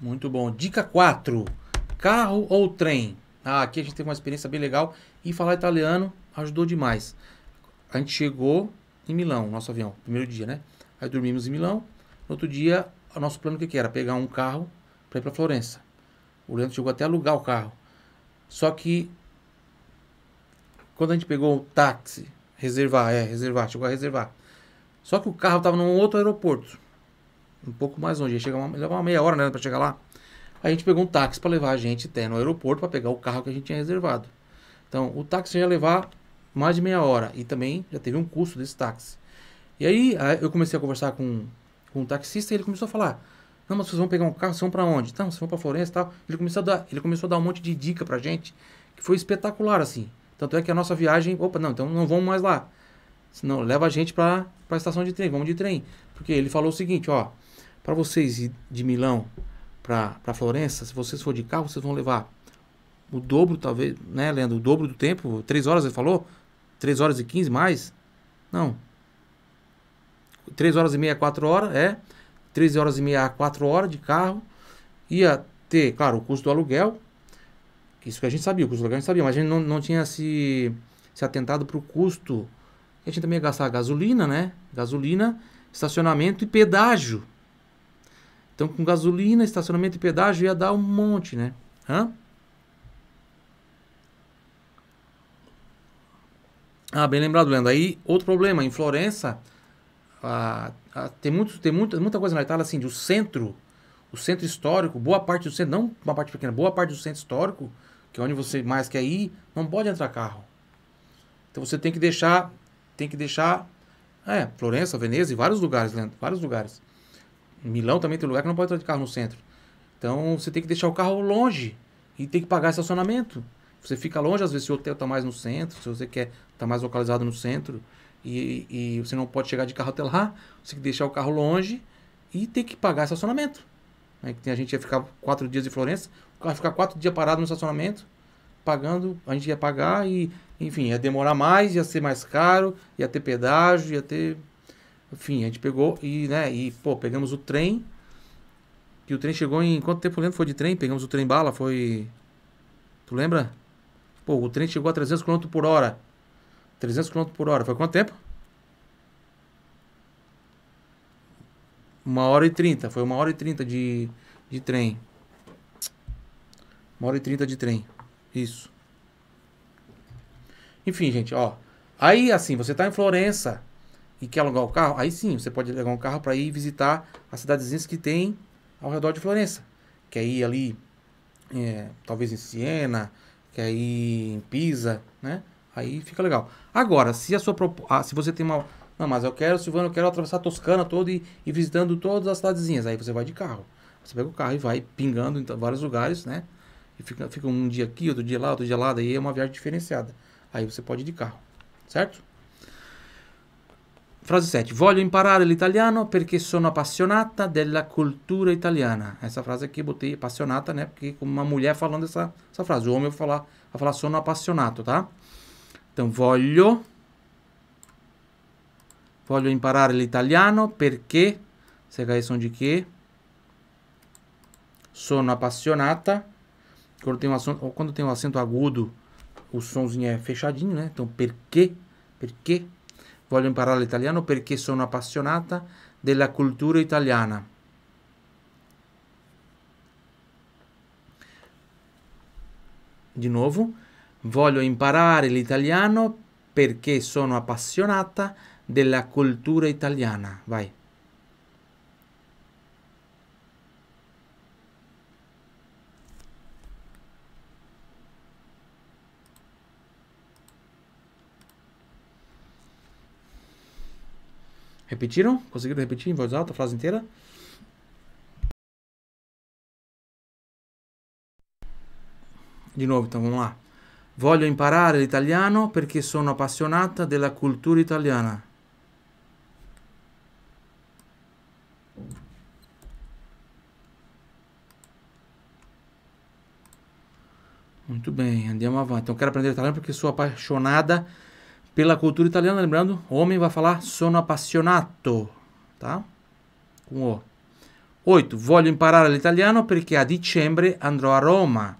Muito bom. Dica 4. Carro ou trem? Ah, aqui a gente teve uma experiência bem legal e falar italiano ajudou demais a gente chegou em Milão, nosso avião, primeiro dia, né? Aí dormimos em Milão. No outro dia, o nosso plano o que, que era? Pegar um carro para ir para Florença. O Leandro chegou até a alugar o carro. Só que quando a gente pegou o táxi, reservar, é, reservar, chegou a reservar. Só que o carro estava num outro aeroporto, um pouco mais longe, ia chegar uma, uma meia hora, né, para chegar lá. Aí a gente pegou um táxi para levar a gente até no aeroporto para pegar o carro que a gente tinha reservado. Então, o táxi ia levar mais de meia hora. E também já teve um custo desse táxi. E aí eu comecei a conversar com, com um taxista e ele começou a falar: Não, mas vocês vão pegar um carro, vocês vão para onde? Então, vocês vão para Florença e tal. Ele começou, a dar, ele começou a dar um monte de dica pra gente, que foi espetacular assim. Tanto é que a nossa viagem, opa, não, então não vamos mais lá. Senão leva a gente para a estação de trem, vamos de trem. Porque ele falou o seguinte: Ó, para vocês ir de Milão para Florença, se vocês for de carro, vocês vão levar o dobro, talvez, né, Leandro? O dobro do tempo, três horas ele falou? 3 horas e 15 mais? Não. 3 horas e meia, 4 horas, é. 13 horas e meia a 4 horas de carro. Ia ter, claro, o custo do aluguel. Isso que a gente sabia, o custo do aluguel a gente sabia, mas a gente não, não tinha se, se atentado para o custo. A gente também ia gastar gasolina, né? Gasolina, estacionamento e pedágio. Então, com gasolina, estacionamento e pedágio ia dar um monte, né? Hã? Ah, bem lembrado, Leandro. Aí, outro problema, em Florença, ah, ah, tem, muito, tem muita, muita coisa na Itália, assim, do centro, o centro histórico, boa parte do centro, não uma parte pequena, boa parte do centro histórico, que é onde você mais quer ir, não pode entrar carro. Então você tem que deixar, tem que deixar, é, Florença, Veneza e vários lugares, Leandro, vários lugares. Milão também tem lugar que não pode entrar de carro no centro. Então você tem que deixar o carro longe e tem que pagar estacionamento. Você fica longe, às vezes, se o hotel está mais no centro, se você quer estar tá mais localizado no centro e, e você não pode chegar de carro até lá, você tem que deixar o carro longe e tem que pagar estacionamento. aí né? Que a gente ia ficar quatro dias em Florença, o carro ia ficar quatro dias parado no estacionamento, pagando, a gente ia pagar e, enfim, ia demorar mais, ia ser mais caro, ia ter pedágio, ia ter. Enfim, a gente pegou e, né, e, pô, pegamos o trem. E o trem chegou em. Quanto tempo lembro? Foi de trem? Pegamos o trem bala, foi. Tu lembra? Pô, o trem chegou a 300 km por hora. 300 km por hora. Foi quanto tempo? Uma hora e trinta. Foi uma hora e trinta de, de trem. Uma hora e trinta de trem. Isso. Enfim, gente, ó. Aí, assim, você tá em Florença e quer alugar o carro, aí sim, você pode alugar um carro para ir visitar as cidadezinhas que tem ao redor de Florença. Quer ir ali, é, talvez em Siena, aí em pisa, né? Aí fica legal. Agora, se a sua ah, se você tem uma. Não, mas eu quero, Silvano, eu quero atravessar a Toscana toda e, ir visitando todas as cidadezinhas. Aí você vai de carro. Você pega o carro e vai pingando em vários lugares, né? E fica, fica um dia aqui, outro dia lá, outro dia lá. Daí é uma viagem diferenciada. Aí você pode ir de carro, certo? Frase 7. Voglio imparare l'italiano perché sono appassionata della cultura italiana. Essa frase aqui eu botei apaixonada, né? Porque com uma mulher falando essa, essa frase. O homem vai falar, vai falar sono appassionato, tá? Então, voglio. Voglio imparare l'italiano perché. Segue a som de que? Sono appassionata. Quando tem um acento, quando tem um acento agudo, o somzinho é fechadinho, né? Então, perché. Perché. voglio imparare l'italiano perché sono appassionata della cultura italiana. Di nuovo, voglio imparare l'italiano perché sono appassionata della cultura italiana. Vai. Repetiram? Conseguiram repetir em voz alta a frase inteira? De novo, então vamos lá. Voglio imparare l'italiano perché sono appassionata della cultura italiana. Muito bem, andiamo avanti. Então quero aprender italiano porque sou apaixonada Pela cultura italiana, lembrando, homem vai falar sono appassionato, tá? Com O. 8. Voglio imparare l'italiano perché a dicembre andrò a Roma.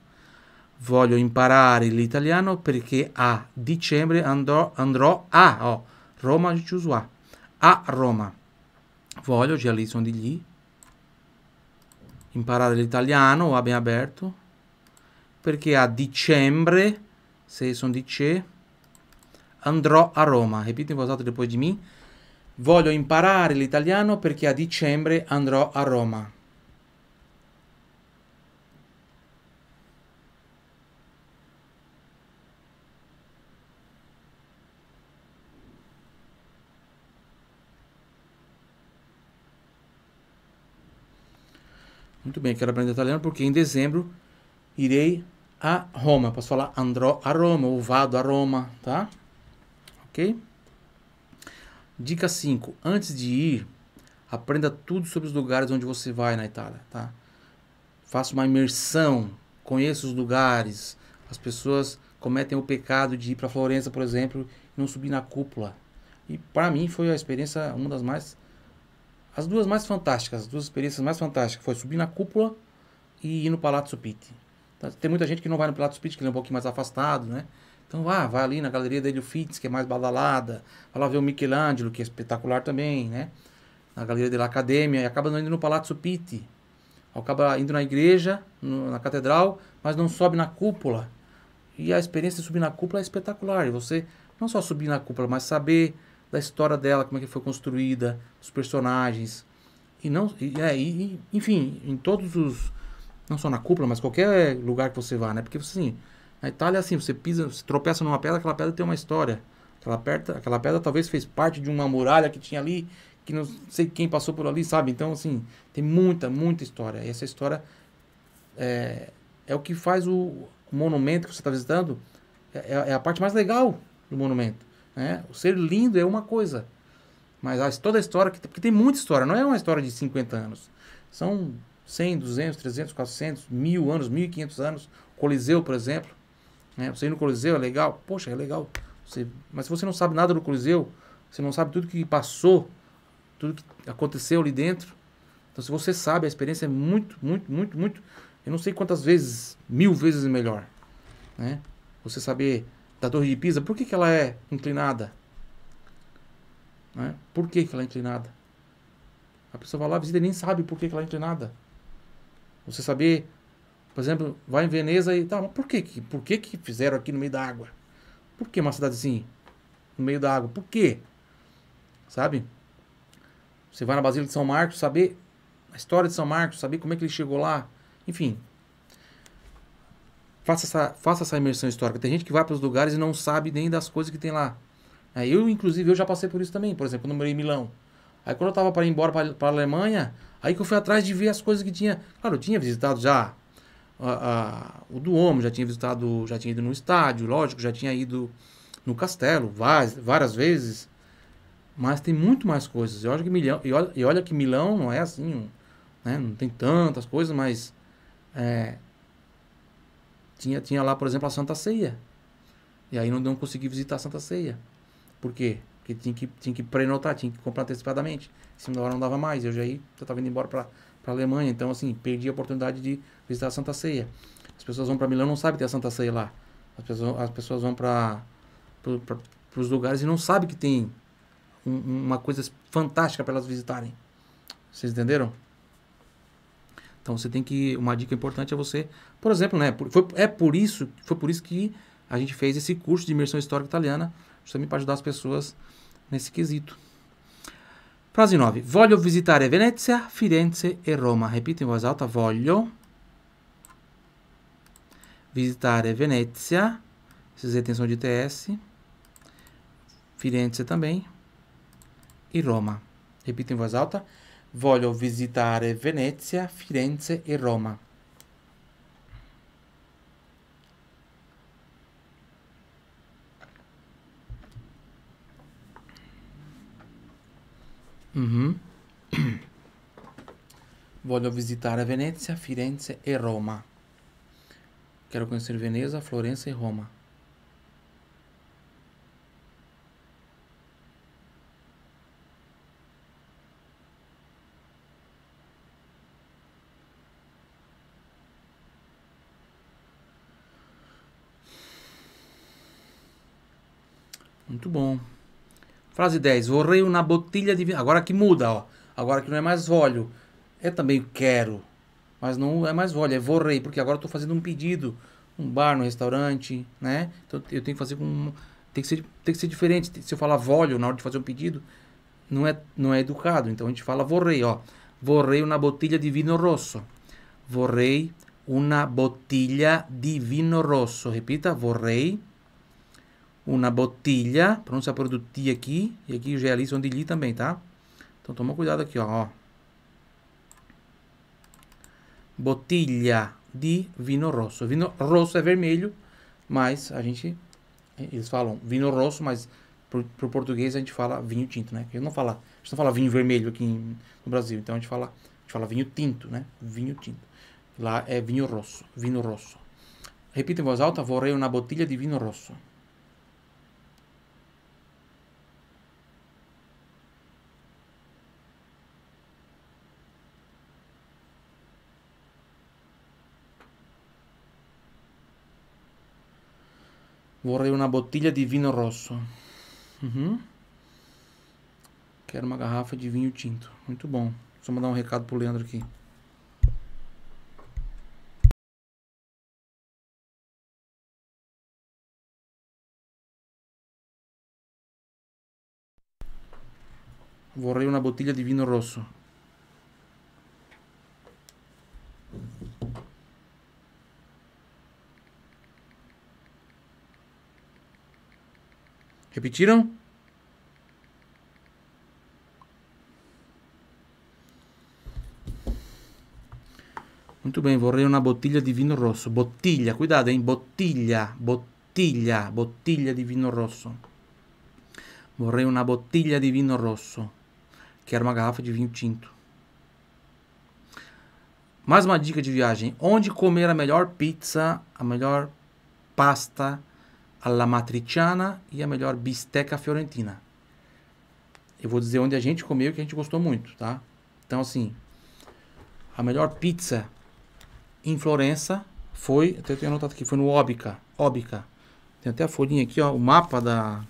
Voglio imparare l'italiano perché a dicembre andrò, andrò a oh, Roma, giusto a, a Roma. Voglio, già lì sono di lì. Imparare l'italiano, abbiamo aperto. Perché a dicembre, se sono di C, andrò a Roma. Ripeti in voce dopo di me. Voglio imparare l'italiano perché a dicembre andrò a Roma. Muito bem, quero aprender italiano porque em dezembro irei a Roma. Posso falar andrò a Roma ou vado a Roma, tá? ok? Dica 5. Antes de ir, aprenda tudo sobre os lugares onde você vai na Itália, tá? Faça uma imersão, conheça os lugares. As pessoas cometem o pecado de ir para Florença, por exemplo, e não subir na cúpula. E para mim foi a experiência uma das mais as duas mais fantásticas, as duas experiências mais fantásticas foi subir na cúpula e ir no Palazzo Pitti. Tá? Tem muita gente que não vai no Palazzo Pitti, que ele é um pouquinho mais afastado, né? Então vá, vai ali na Galeria Delio Fitz, que é mais badalada, vai lá ver o Michelangelo, que é espetacular também, né? Na Galeria da Academia, e acaba indo no Palazzo Pitti. Acaba indo na igreja, no, na catedral, mas não sobe na cúpula. E a experiência de subir na cúpula é espetacular. E você não só subir na cúpula, mas saber da história dela, como é que foi construída, os personagens. E não, e, é, e, enfim, em todos os não só na cúpula, mas qualquer lugar que você vá, né? Porque assim, na Itália é assim, você pisa, você tropeça numa pedra, aquela pedra tem uma história. Aquela pedra, aquela pedra talvez fez parte de uma muralha que tinha ali, que não sei quem passou por ali, sabe? Então, assim, tem muita, muita história. E essa história é, é o que faz o monumento que você está visitando, é, é, é, a parte mais legal do monumento. Né? O ser lindo é uma coisa, mas toda a história, que, porque tem muita história, não é uma história de 50 anos. São 100, 200, 300, 400, mil anos, 1.500 anos. Coliseu, por exemplo, né? Você ir no Coliseu é legal? Poxa, é legal. Você... Mas se você não sabe nada do Coliseu, você não sabe tudo que passou, tudo que aconteceu ali dentro. Então, se você sabe, a experiência é muito, muito, muito, muito. Eu não sei quantas vezes, mil vezes melhor. Né? Você saber da Torre de Pisa, por que, que ela é inclinada? Né? Por que, que ela é inclinada? A pessoa vai lá, visita e nem sabe por que, que ela é inclinada. Você saber por exemplo, vai em Veneza e tal. por que, por que, que fizeram aqui no meio da água? Por que uma cidade assim? No meio da água? Por quê? Sabe? Você vai na Basílica de São Marcos, saber a história de São Marcos, saber como é que ele chegou lá. Enfim. Faça essa, faça essa imersão histórica. Tem gente que vai para os lugares e não sabe nem das coisas que tem lá. É, eu, inclusive, eu já passei por isso também. Por exemplo, quando eu morei em Milão. Aí quando eu estava para ir embora para a Alemanha, aí que eu fui atrás de ver as coisas que tinha. Claro, eu tinha visitado já a, o Duomo, já tinha visitado, já tinha ido no estádio, lógico, já tinha ido no castelo várias, várias vezes, mas tem muito mais coisas. E olha que Milão, e olha, e olha que Milão não é assim, né? não tem tantas coisas, mas é, tinha, tinha lá, por exemplo, a Santa Ceia. E aí não, não consegui visitar a Santa Ceia. Por quê? Porque tinha que, tinha que prenotar, tinha que comprar antecipadamente. Em cima da hora não dava mais. Eu já ia, já estava indo embora para para a Alemanha. Então, assim, perdi a oportunidade de visitar a Santa Ceia. As pessoas vão para Milão não sabem que tem a Santa Ceia lá. As pessoas, as pessoas vão para pro, os lugares e não sabem que tem um, uma coisa fantástica para elas visitarem. Vocês entenderam? Então você tem que uma dica importante é você, por exemplo, né? foi, é por isso, foi por isso que a gente fez esse curso de imersão histórica italiana, justamente para ajudar as pessoas nesse quesito. Frasi 9. Voglio visitare Venezia, Firenze e Roma. Repito in voce alta. Voglio visitare Venezia. Esses itens são di TS. Firenze também. E Roma. Repito in voz alta. Voglio visitare Venezia, Firenze e Roma. Uhum. Voglio visitare Venezia, Firenze e Roma. Quero conhecer Veneza, Florença e Roma. Muito bom. Frase 10. Orei na botilha de vinho. Agora que muda, ó. Agora que não é mais óleo. É também quero. Mas não é mais óleo, é vorrei, porque agora eu tô fazendo um pedido. Um bar, no um restaurante, né? Então eu tenho que fazer com. Tem que ser, tem que ser diferente. Se eu falar vólio na hora de fazer um pedido, não é, não é educado. Então a gente fala vorrei, ó. Vorrei uma botilha de vinho rosso. Vorrei uma botilha de vinho rosso. Repita, vorrei uma botilha. Pronuncia por do ti aqui. E aqui os GLI são de li também, tá? Então toma cuidado aqui, ó. Botilha de vinho rosso. Vinho rosso é vermelho, mas a gente. Eles falam vinho rosso, mas pro, pro português a gente fala vinho tinto, né? A gente não fala, a gente não fala vinho vermelho aqui no Brasil, então a gente fala, a gente fala vinho tinto, né? Vinho tinto. Lá é vinho rosso, vinho rosso. Repita em voz alta, vorrei uma botilha de vino rosso. Vorrei una bottiglia di vino rosso. Uhum. Quero uma garrafa de vinho tinto. Muito bom. Só mandar um recado pro Leandro aqui. Vorrei una bottiglia di vino rosso. Repetiram? Muito bem, vorrei uma bottiglia de vinho rosso. Bottiglia, cuidado, hein? Bottiglia, bottiglia, bottiglia de vino rosso. Vorrei uma bottiglia de vinho rosso. Quero uma garrafa de vinho tinto. Mais uma dica de viagem. Onde comer a melhor pizza, a melhor pasta alla matriciana e a melhor bisteca fiorentina. Eu vou dizer onde a gente comeu que a gente gostou muito, tá? Então assim, a melhor pizza em Florença foi, até tenho anotado aqui, foi no Óbica, Óbica. Tem até a folhinha aqui, ó, o mapa da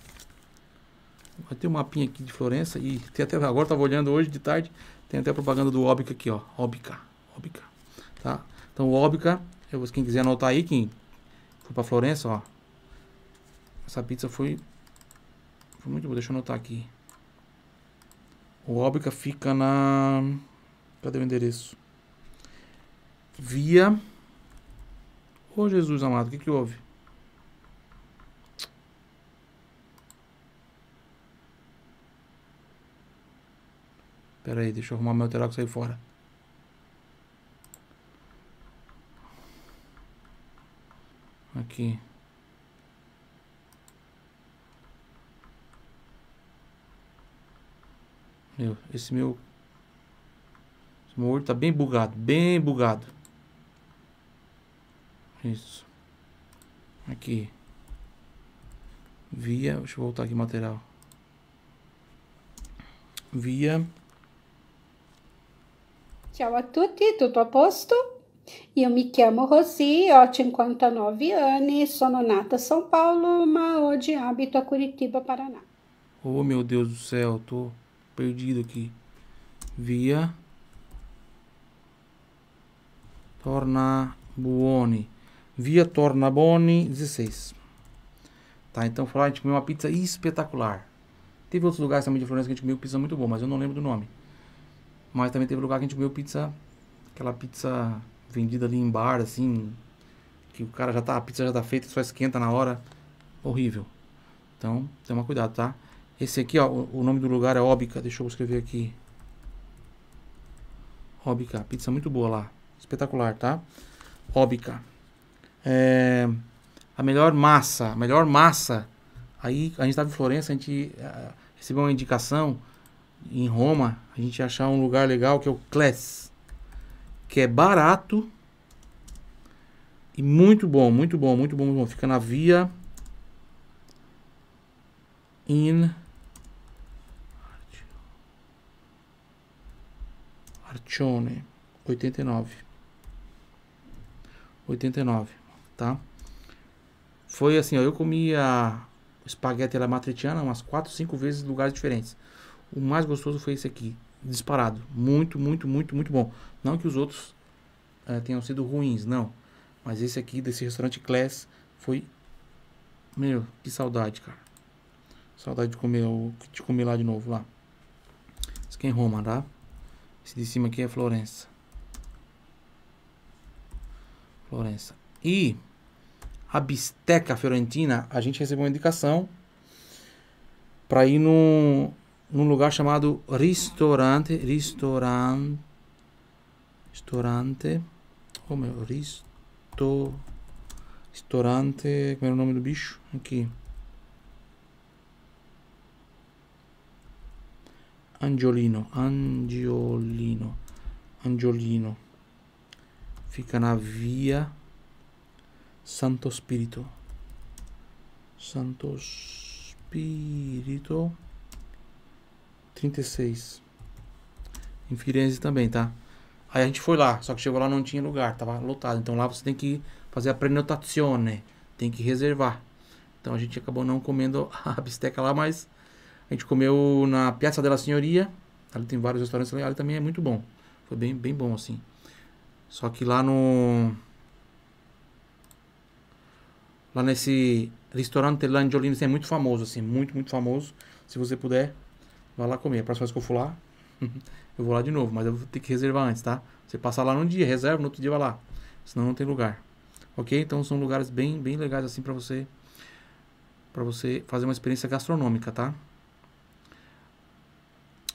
Vai ter um mapinha aqui de Florença e tem até agora tava olhando hoje de tarde, tem até a propaganda do Óbica aqui, ó, Óbica, Óbica, tá? Então o Óbica, eu, quem quiser anotar aí, quem foi para Florença, ó, essa pizza foi, foi muito boa. Deixa eu anotar aqui. O Óbica fica na... Cadê o endereço? Via... Ô oh, Jesus amado, o que que houve? Pera aí, deixa eu arrumar meu Terax sair fora. Aqui. Meu, esse meu... Esse meu olho tá bem bugado, bem bugado. Isso. Aqui. Via... Deixa eu voltar aqui, material. Via... Ciao a tutti, tudo a posto? Io mi chiamo Rosy, ho 59 anos sono nata São Paulo, mas hoje habito a Curitiba, Paraná. Oh meu Deus do céu, tô perdido aqui. Via Tornabuoni. Via Tornabuoni 16. Tá, então foi lá, a gente comeu uma pizza espetacular. Teve outros lugares também de Florença que a gente comeu pizza muito boa, mas eu não lembro do nome. Mas também teve lugar que a gente comeu pizza, aquela pizza vendida ali em bar, assim, que o cara já tá, a pizza já tá feita, só esquenta na hora. Horrível. Então, toma cuidado, tá? Esse aqui, ó, o, nome do lugar é Óbica. Deixa eu escrever aqui. Óbica. Pizza é muito boa lá. Espetacular, tá? Óbica. É, a melhor massa. A melhor massa. Aí a gente estava tá em Florença, a gente uh, recebeu uma indicação em Roma. A gente achar um lugar legal que é o Class. Que é barato. E muito bom, muito bom, muito bom, muito bom. Fica na via. In Artione, 89. 89, tá? Foi assim, ó, eu comia espaguete alla matriciana umas 4, 5 vezes em lugares diferentes. O mais gostoso foi esse aqui, disparado. Muito, muito, muito, muito bom. Não que os outros é, tenham sido ruins, não. Mas esse aqui, desse restaurante Class, foi... Meu, que saudade, cara. Saudade de comer, de comer lá de novo, lá. Isso aqui é em Roma, tá? Esse de cima aqui é Florença. Florença. E a bisteca fiorentina, a gente recebeu uma indicação para ir num, num lugar chamado Ristorante. Ristorante. Ristorante. Como é? Ristorante. Como é o nome do bicho? Aqui. Angiolino, Angiolino, Angiolino. Fica na via Santo Spirito. Santo Spirito 36. Em Firenze também, tá? Aí a gente foi lá, só que chegou lá não tinha lugar, tava lotado. Então lá você tem que fazer a prenotazione, tem que reservar. Então a gente acabou não comendo a bisteca lá, mas a gente comeu na Piazza della Signoria. Ali tem vários restaurantes ali, ali também é muito bom. Foi bem, bem bom, assim. Só que lá no... Lá nesse restaurante Langiolini, é muito famoso, assim. Muito, muito famoso. Se você puder, vá lá comer. A próxima vez que eu for lá, eu vou lá de novo. Mas eu vou ter que reservar antes, tá? Você passa lá num dia, reserva, no outro dia vai lá. Senão não tem lugar. Ok? Então são lugares bem, bem legais, assim, pra você... Pra você fazer uma experiência gastronômica, Tá?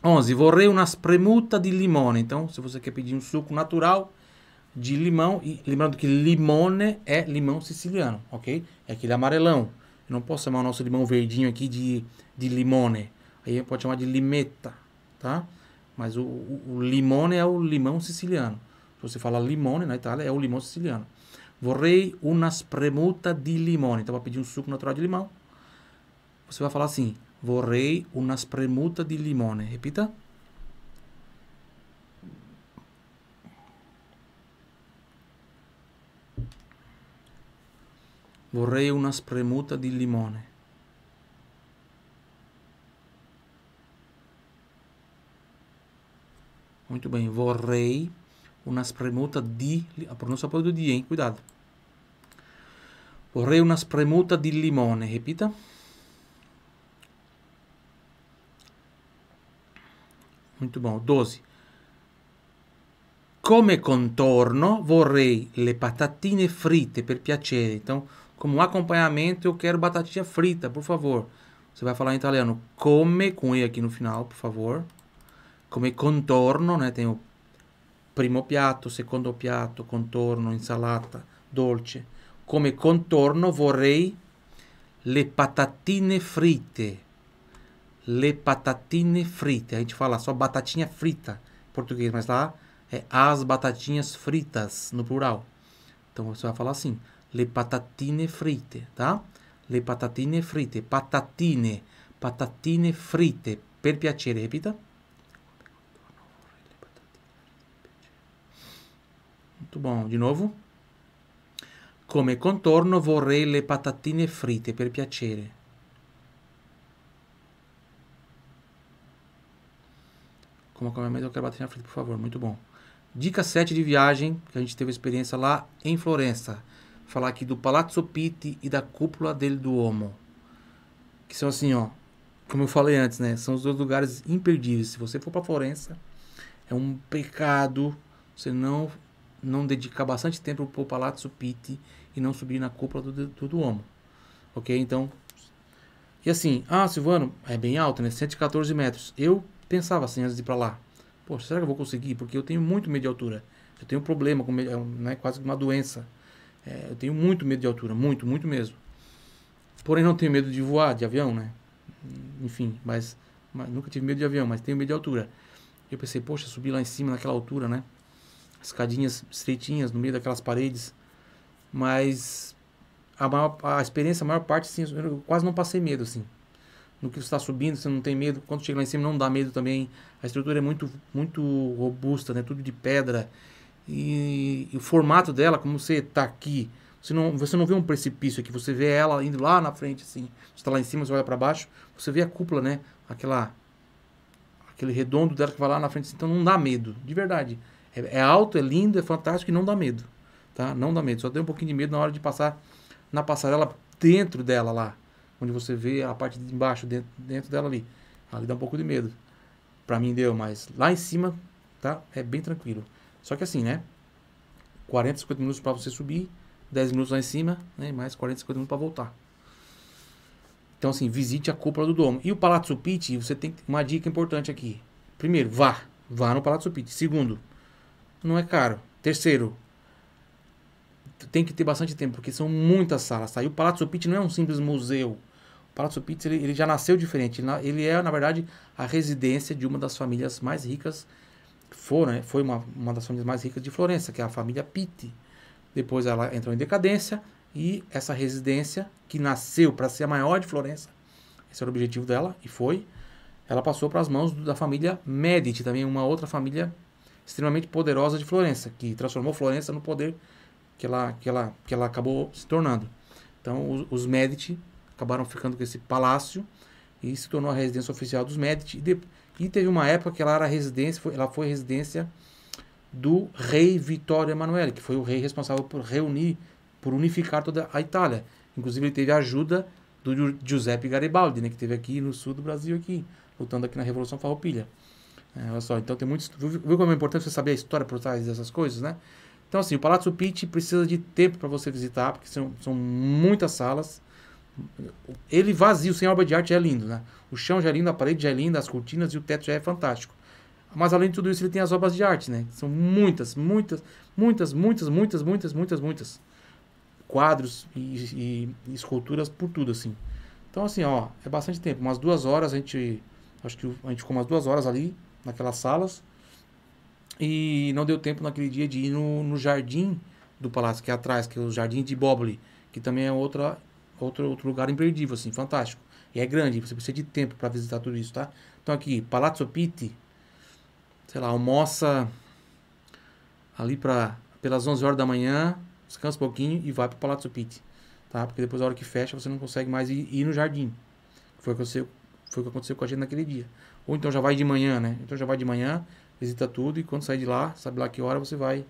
11. Vorrei uma spremuta de limone. Então, se você quer pedir um suco natural de limão, e lembrando que limone é limão siciliano, ok? É aquele amarelão. Eu não posso chamar o nosso limão verdinho aqui de, de limone. Aí pode chamar de limeta, tá? Mas o, o, o limone é o limão siciliano. Se você fala limone na Itália, é o limão siciliano. Vorrei una spremuta di limone. Então, para pedir um suco natural de limão, você vai falar assim: Vorrei una spremuta di limone, capita? Vorrei una spremuta di limone. Muito bem, vorrei una spremuta di... A pronuncia proprio di, eh, cuidado. Vorrei una spremuta di limone, repita. Muito bom. 12. Come contorno vorrei le patatine fritte, per piacere. Então, como um acompanhamento, eu quero batatinha frita, por favor. Você vai falar em italiano come, com E aqui no final, por favor. Come contorno, né? Tem o primo piatto, secondo piatto, contorno, insalata, dolce. Come contorno vorrei le patatine fritte. le patatine frite. A gente fala só batatinha frita em português, mas lá é as batatinhas fritas no plural. Então você vai falar assim: le patatine frite, tá? Le patatine frite, patatine, patatine frite. Per piacere, repita. Muito bom, de novo. Come contorno vorrei le patatine frite, per piacere. Como acompanhamento, eu quero bater na frente, por favor. Muito bom. Dica 7 de viagem, que a gente teve experiência lá em Florença. Falar aqui do Palazzo Pitti e da cúpula dele do Homo. Que são assim, ó. Como eu falei antes, né? São os dois lugares imperdíveis. Se você for para Florença, é um pecado você não não dedicar bastante tempo pro Palazzo Pitti e não subir na cúpula do, do Duomo. Ok? Então. E assim, ah, Silvano, é bem alto, né? 114 metros. Eu pensava assim antes de ir para lá. Poxa, será que eu vou conseguir? Porque eu tenho muito medo de altura. Eu tenho um problema, com medo, é né, quase uma doença. É, eu tenho muito medo de altura, muito, muito mesmo. Porém, não tenho medo de voar, de avião, né? Enfim, mas, mas nunca tive medo de avião, mas tenho medo de altura. Eu pensei, poxa, subir lá em cima naquela altura, né? Escadinhas estreitinhas no meio daquelas paredes. Mas a, maior, a experiência, a maior parte, sim, eu quase não passei medo, assim no que você está subindo, você não tem medo. Quando chega lá em cima, não dá medo também. A estrutura é muito, muito robusta, né? Tudo de pedra. E, e o formato dela, como você está aqui, você não, você não vê um precipício aqui, você vê ela indo lá na frente, assim. Você está lá em cima, você olha para baixo, você vê a cúpula, né? Aquela, aquele redondo dela que vai lá na frente. Assim. Então não dá medo, de verdade. É, é alto, é lindo, é fantástico e não dá medo, tá? Não dá medo. Só tem um pouquinho de medo na hora de passar na passarela dentro dela lá, onde você vê a parte de embaixo, dentro, dentro dela ali. Ali dá um pouco de medo. Pra mim deu, mas lá em cima, tá? É bem tranquilo. Só que assim, né? 40, 50 minutos para você subir, 10 minutos lá em cima, né? mais 40, 50 minutos para voltar. Então, assim, visite a cúpula do domo. E o Palazzo Pitti, você tem uma dica importante aqui. Primeiro, vá. Vá no Palazzo Pitti. Segundo, não é caro. Terceiro, tem que ter bastante tempo, porque são muitas salas, tá? E o Palazzo Pitti não é um simples museu. Palácio Pitts ele, ele, já nasceu diferente. Ele é, na verdade, a residência de uma das famílias mais ricas. Foram, né? foi uma, uma das famílias mais ricas de Florença, que é a família Pitti. Depois ela entrou em decadência e essa residência, que nasceu para ser a maior de Florença, esse era o objetivo dela e foi, ela passou para as mãos da família Medici, também uma outra família extremamente poderosa de Florença, que transformou Florença no poder que ela, que ela, que ela acabou se tornando. Então, os, os Medici acabaram ficando com esse palácio e se tornou a residência oficial dos Médici. E, de, e teve uma época que ela era residência, foi, ela foi residência do rei Vittorio Emanuele, que foi o rei responsável por reunir, por unificar toda a Itália. Inclusive ele teve a ajuda do Giuseppe Garibaldi, né, que teve aqui no sul do Brasil aqui, lutando aqui na Revolução Farroupilha. É, olha só, então tem muitos, viu como é importante você saber a história por trás dessas coisas, né? Então assim, o Palazzo Pitti precisa de tempo para você visitar, porque são, são muitas salas ele vazio, sem obra de arte, é lindo, né? O chão já é lindo, a parede já é linda, as cortinas e o teto já é fantástico. Mas além de tudo isso, ele tem as obras de arte, né? São muitas, muitas, muitas, muitas, muitas, muitas, muitas, muitas. Quadros e, e esculturas por tudo, assim. Então, assim, ó, é bastante tempo. Umas duas horas a gente. Acho que a gente ficou umas duas horas ali, naquelas salas. E não deu tempo naquele dia de ir no, no jardim do palácio, que é atrás, que é o Jardim de Boboli, que também é outra outro, outro lugar imperdível, assim, fantástico. E é grande, você precisa de tempo para visitar tudo isso, tá? Então aqui, Palazzo Pitti, sei lá, almoça ali pra, pelas 11 horas da manhã, descansa um pouquinho e vai pro Palazzo Pitti, tá? Porque depois a hora que fecha você não consegue mais ir, ir no jardim. Foi o, que aconteceu, foi o que aconteceu com a gente naquele dia. Ou então já vai de manhã, né? Então já vai de manhã, visita tudo e quando sair de lá, sabe lá que hora você vai.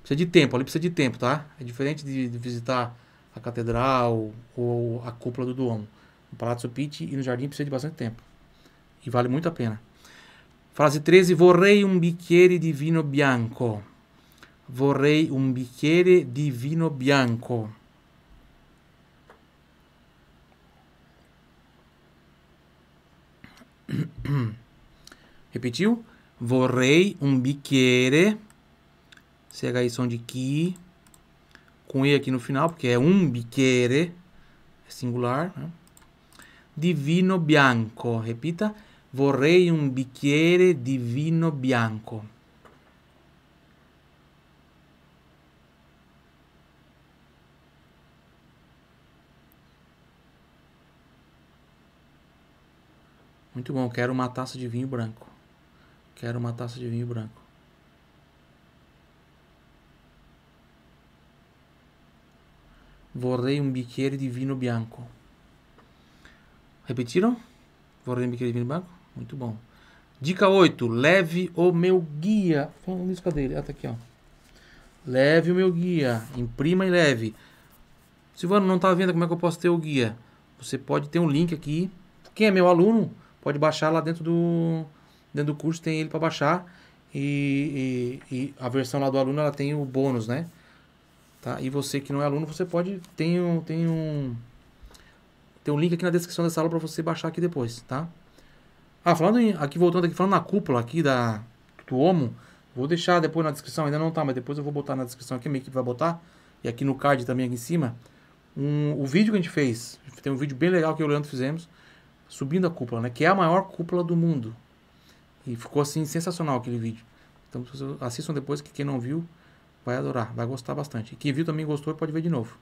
Precisa de tempo, ali precisa de tempo, tá? É diferente de, de visitar a catedral ou a cúpula do Duomo. No Palazzo Pitti e no jardim precisa de bastante tempo. E vale muito a pena. Frase 13: Vorrei um bicchiere di vino bianco. Vorrei um bicchiere di vino bianco. Repetiu? Vorrei um bicchiere. CH som de que com E aqui no final, porque é um bicchiere, é singular. Né? Di vino bianco, repita. Vorrei un bicchiere di vino bianco. Muito bom, quero uma taça de vinho branco. Quero uma taça de vinho branco. Vorrei un bicchiere di vino bianco. Repetiram? Vorrei um bicchiere di vino bianco? Muito bom. Dica 8. Leve o meu guia. Falando cadê ele? Ah, tá aqui, ó. Leve o meu guia. Imprima e leve. Silvano, não tá vendo como é que eu posso ter o guia? Você pode ter um link aqui. Quem é meu aluno pode baixar lá dentro do, dentro do curso, tem ele para baixar. E, e, e, a versão lá do aluno ela tem o bônus, né? Tá? E você que não é aluno, você pode. Tem um, tem um, tem um link aqui na descrição dessa aula para você baixar aqui depois. Tá? Ah, falando em, aqui, voltando aqui, falando na cúpula aqui da, do Omo, vou deixar depois na descrição, ainda não tá, mas depois eu vou botar na descrição aqui, minha equipe vai botar, e aqui no card também aqui em cima, um, o vídeo que a gente fez. Tem um vídeo bem legal que eu e o Leandro fizemos, subindo a cúpula, né? Que é a maior cúpula do mundo. E ficou assim sensacional aquele vídeo. Então assistam depois que quem não viu vai adorar, vai gostar bastante. E quem viu também gostou pode ver de novo.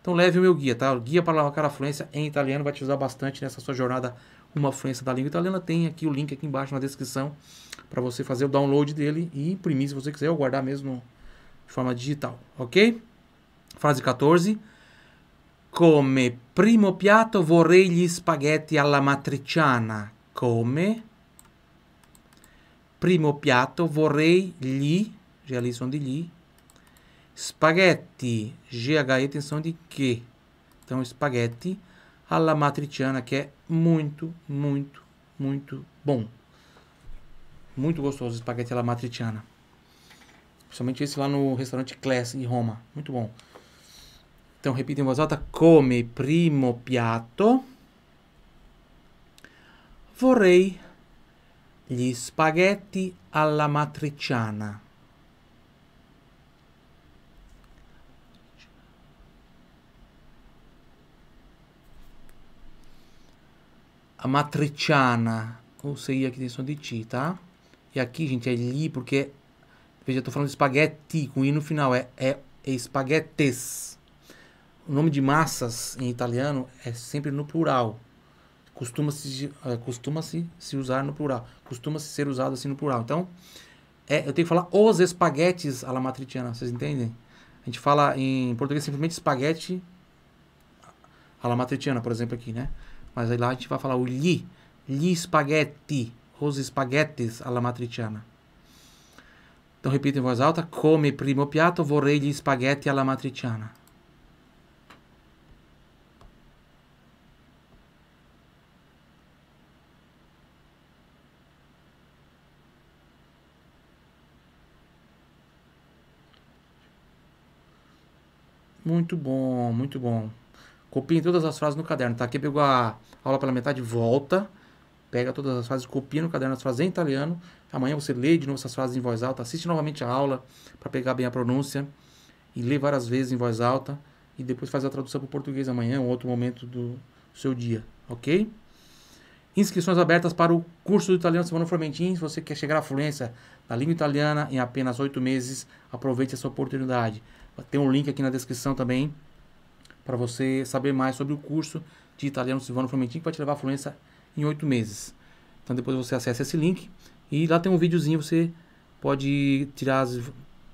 Então leve o meu guia, tá? O guia para alavancar a fluência em italiano vai te ajudar bastante nessa sua jornada uma fluência da língua italiana. Tem aqui o link aqui embaixo na descrição para você fazer o download dele e imprimir se você quiser ou guardar mesmo de forma digital, ok? Frase 14. Come primo piatto vorrei gli spaghetti alla matriciana. Come primo piatto vorrei gli, já li som de gli, Spaghetti. GH tensão de Q. Então, spaghetti alla matriciana, que é muito, muito, muito bom. Muito gostoso o espaguete alla matriciana. Principalmente esse lá no restaurante Class, em Roma. Muito bom. Então, repita em voz alta. Come primo piatto vorrei gli spaghetti alla matriciana. amatriciana ou sei aqui tem som de ti, tá? E aqui, gente, é li porque, veja, eu tô falando de espaguete com i no final, é, é, é espaguetes. O nome de massas em italiano é sempre no plural. Costuma-se costuma -se, eh, se usar no plural. Costuma-se ser usado assim no plural. Então, é, eu tenho que falar os espaguetes à la matriciana, vocês entendem? A gente fala em português simplesmente espaguete matriciana, por exemplo, aqui, né? Mas aí lá a gente vai falar o li, li spaghetti, os spaghettis alla matriciana. Então repita em voz alta, come primo piatto vorrei gli spaghetti alla matriciana. Muito bom, muito bom. Copiem todas as frases no caderno, tá? Aqui pegou a aula pela metade, volta, pega todas as frases, copia no caderno as frases em italiano. Amanhã você lê de novo essas frases em voz alta, assiste novamente a aula para pegar bem a pronúncia e lê várias vezes em voz alta e depois faz a tradução para o português amanhã, um outro momento do seu dia, ok? Inscrições abertas para o curso do italiano semana Formentin. Se você quer chegar à fluência na língua italiana em apenas oito meses, aproveite essa oportunidade. Tem um link aqui na descrição também para você saber mais sobre o curso de italiano Silvano Florentino que vai te levar à fluência em oito meses. Então depois você acessa esse link e lá tem um videozinho, você pode tirar as,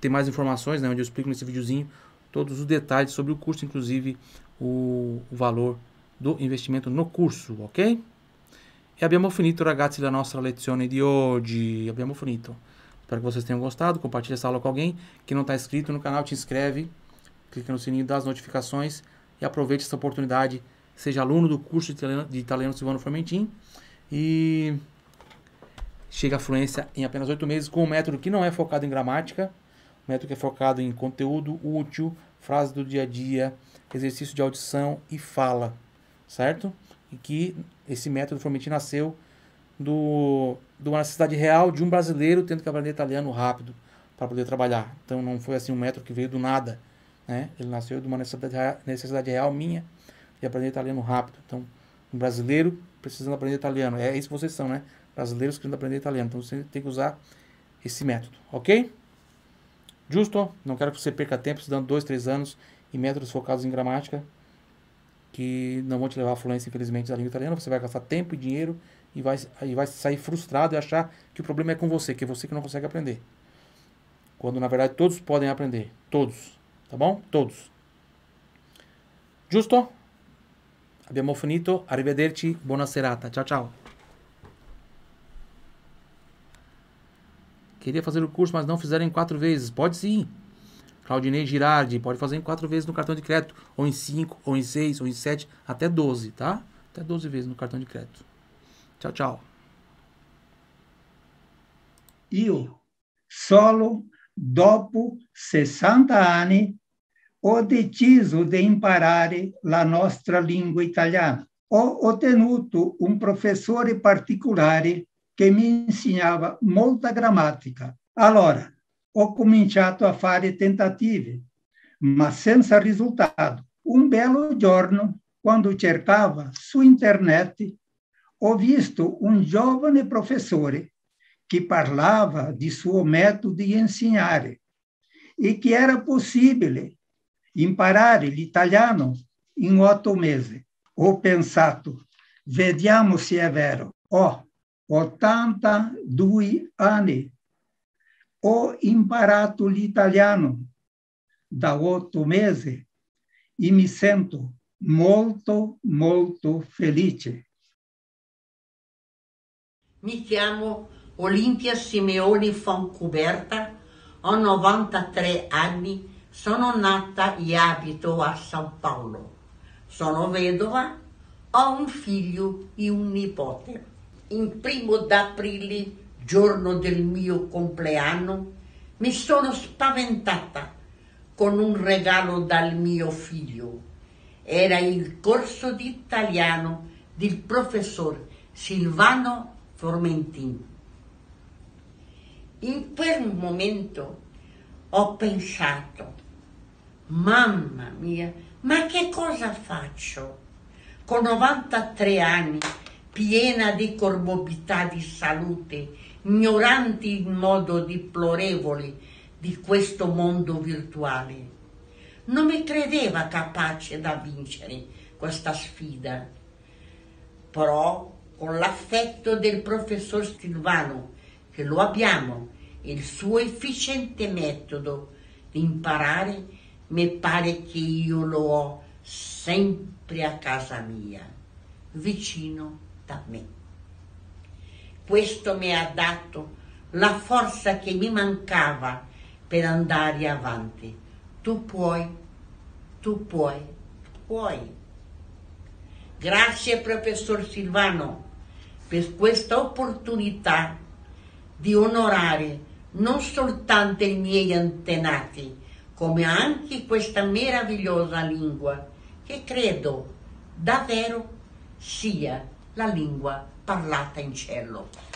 ter mais informações, né, onde eu explico nesse videozinho todos os detalhes sobre o curso, inclusive o, o valor do investimento no curso, ok? E é abbiamo finito ragazzi la nostra lezione di oggi, abbiamo finito. Espero que vocês tenham gostado, compartilhe essa aula com alguém que não está inscrito no canal, te inscreve, clica no sininho das notificações e aproveite essa oportunidade. Seja aluno do curso de italiano, de italiano Silvano Formentin e chega à fluência em apenas oito meses com um método que não é focado em gramática, um método que é focado em conteúdo útil, frases do dia a dia, exercício de audição e fala, certo? E que esse método Formentin nasceu do, de uma necessidade real de um brasileiro tendo que aprender italiano rápido para poder trabalhar. Então não foi assim um método que veio do nada. Né? Ele nasceu de uma necessidade, necessidade real minha de aprender italiano rápido. Então, um brasileiro precisando aprender italiano. É isso que vocês são, né? Brasileiros querendo aprender italiano. Então, você tem que usar esse método, ok? Justo? Não quero que você perca tempo estudando dois, três anos em métodos focados em gramática que não vão te levar à fluência, infelizmente, da língua italiana. Você vai gastar tempo e dinheiro e vai, e vai sair frustrado e achar que o problema é com você, que é você que não consegue aprender. Quando, na verdade, todos podem aprender. Todos. Tá bom? Todos. Justo? Abbiamo finito. Arrivederci. Buona serata. Tchau, tchau. Queria fazer o curso, mas não fizeram em quatro vezes. Pode sim. Claudinei Girardi, pode fazer em quatro vezes no cartão de crédito, ou em cinco, ou em seis, ou em sete, até doze, tá? Até doze vezes no cartão de crédito. Tchau, tchau. Io solo dopo 60 anni, ho deciso di imparare la nostra lingua italiana. Ho ottenuto un professore particolare che mi insegnava molta grammatica. Allora, ho cominciato a fare tentative, ma senza risultato. Un belo giorno, quando cercava su internet, ho visto un giovane professore que parlava de seu método de ensinar e que era possível imparar l'italiano em oito meses. Ho pensato, vediamo se é vero, Ó, oh, 82 anni, ho imparato l'italiano da oito meses e me sento muito, muito feliz. Me chamo Olimpia Simeoni Fancuberta, ho 93 anni, sono nata e abito a San Paolo. Sono vedova, ho un figlio e un nipote. In primo d'aprile, giorno del mio compleanno, mi sono spaventata con un regalo dal mio figlio. Era il corso di italiano del professor Silvano Formentin in quel momento ho pensato, mamma mia, ma che cosa faccio? Con 93 anni, piena di comorbidità di salute, ignoranti in modo deplorevole di questo mondo virtuale. Non mi credeva capace da vincere questa sfida. Però, con l'affetto del professor Stilvano che lo abbiamo e il suo efficiente metodo di imparare mi pare che io lo ho sempre a casa mia, vicino da me. Questo mi ha dato la forza che mi mancava per andare avanti. Tu puoi, tu puoi, puoi. Grazie professor Silvano per questa opportunità di onorare non soltanto i miei antenati, come anche questa meravigliosa lingua, che credo davvero sia la lingua parlata in cielo.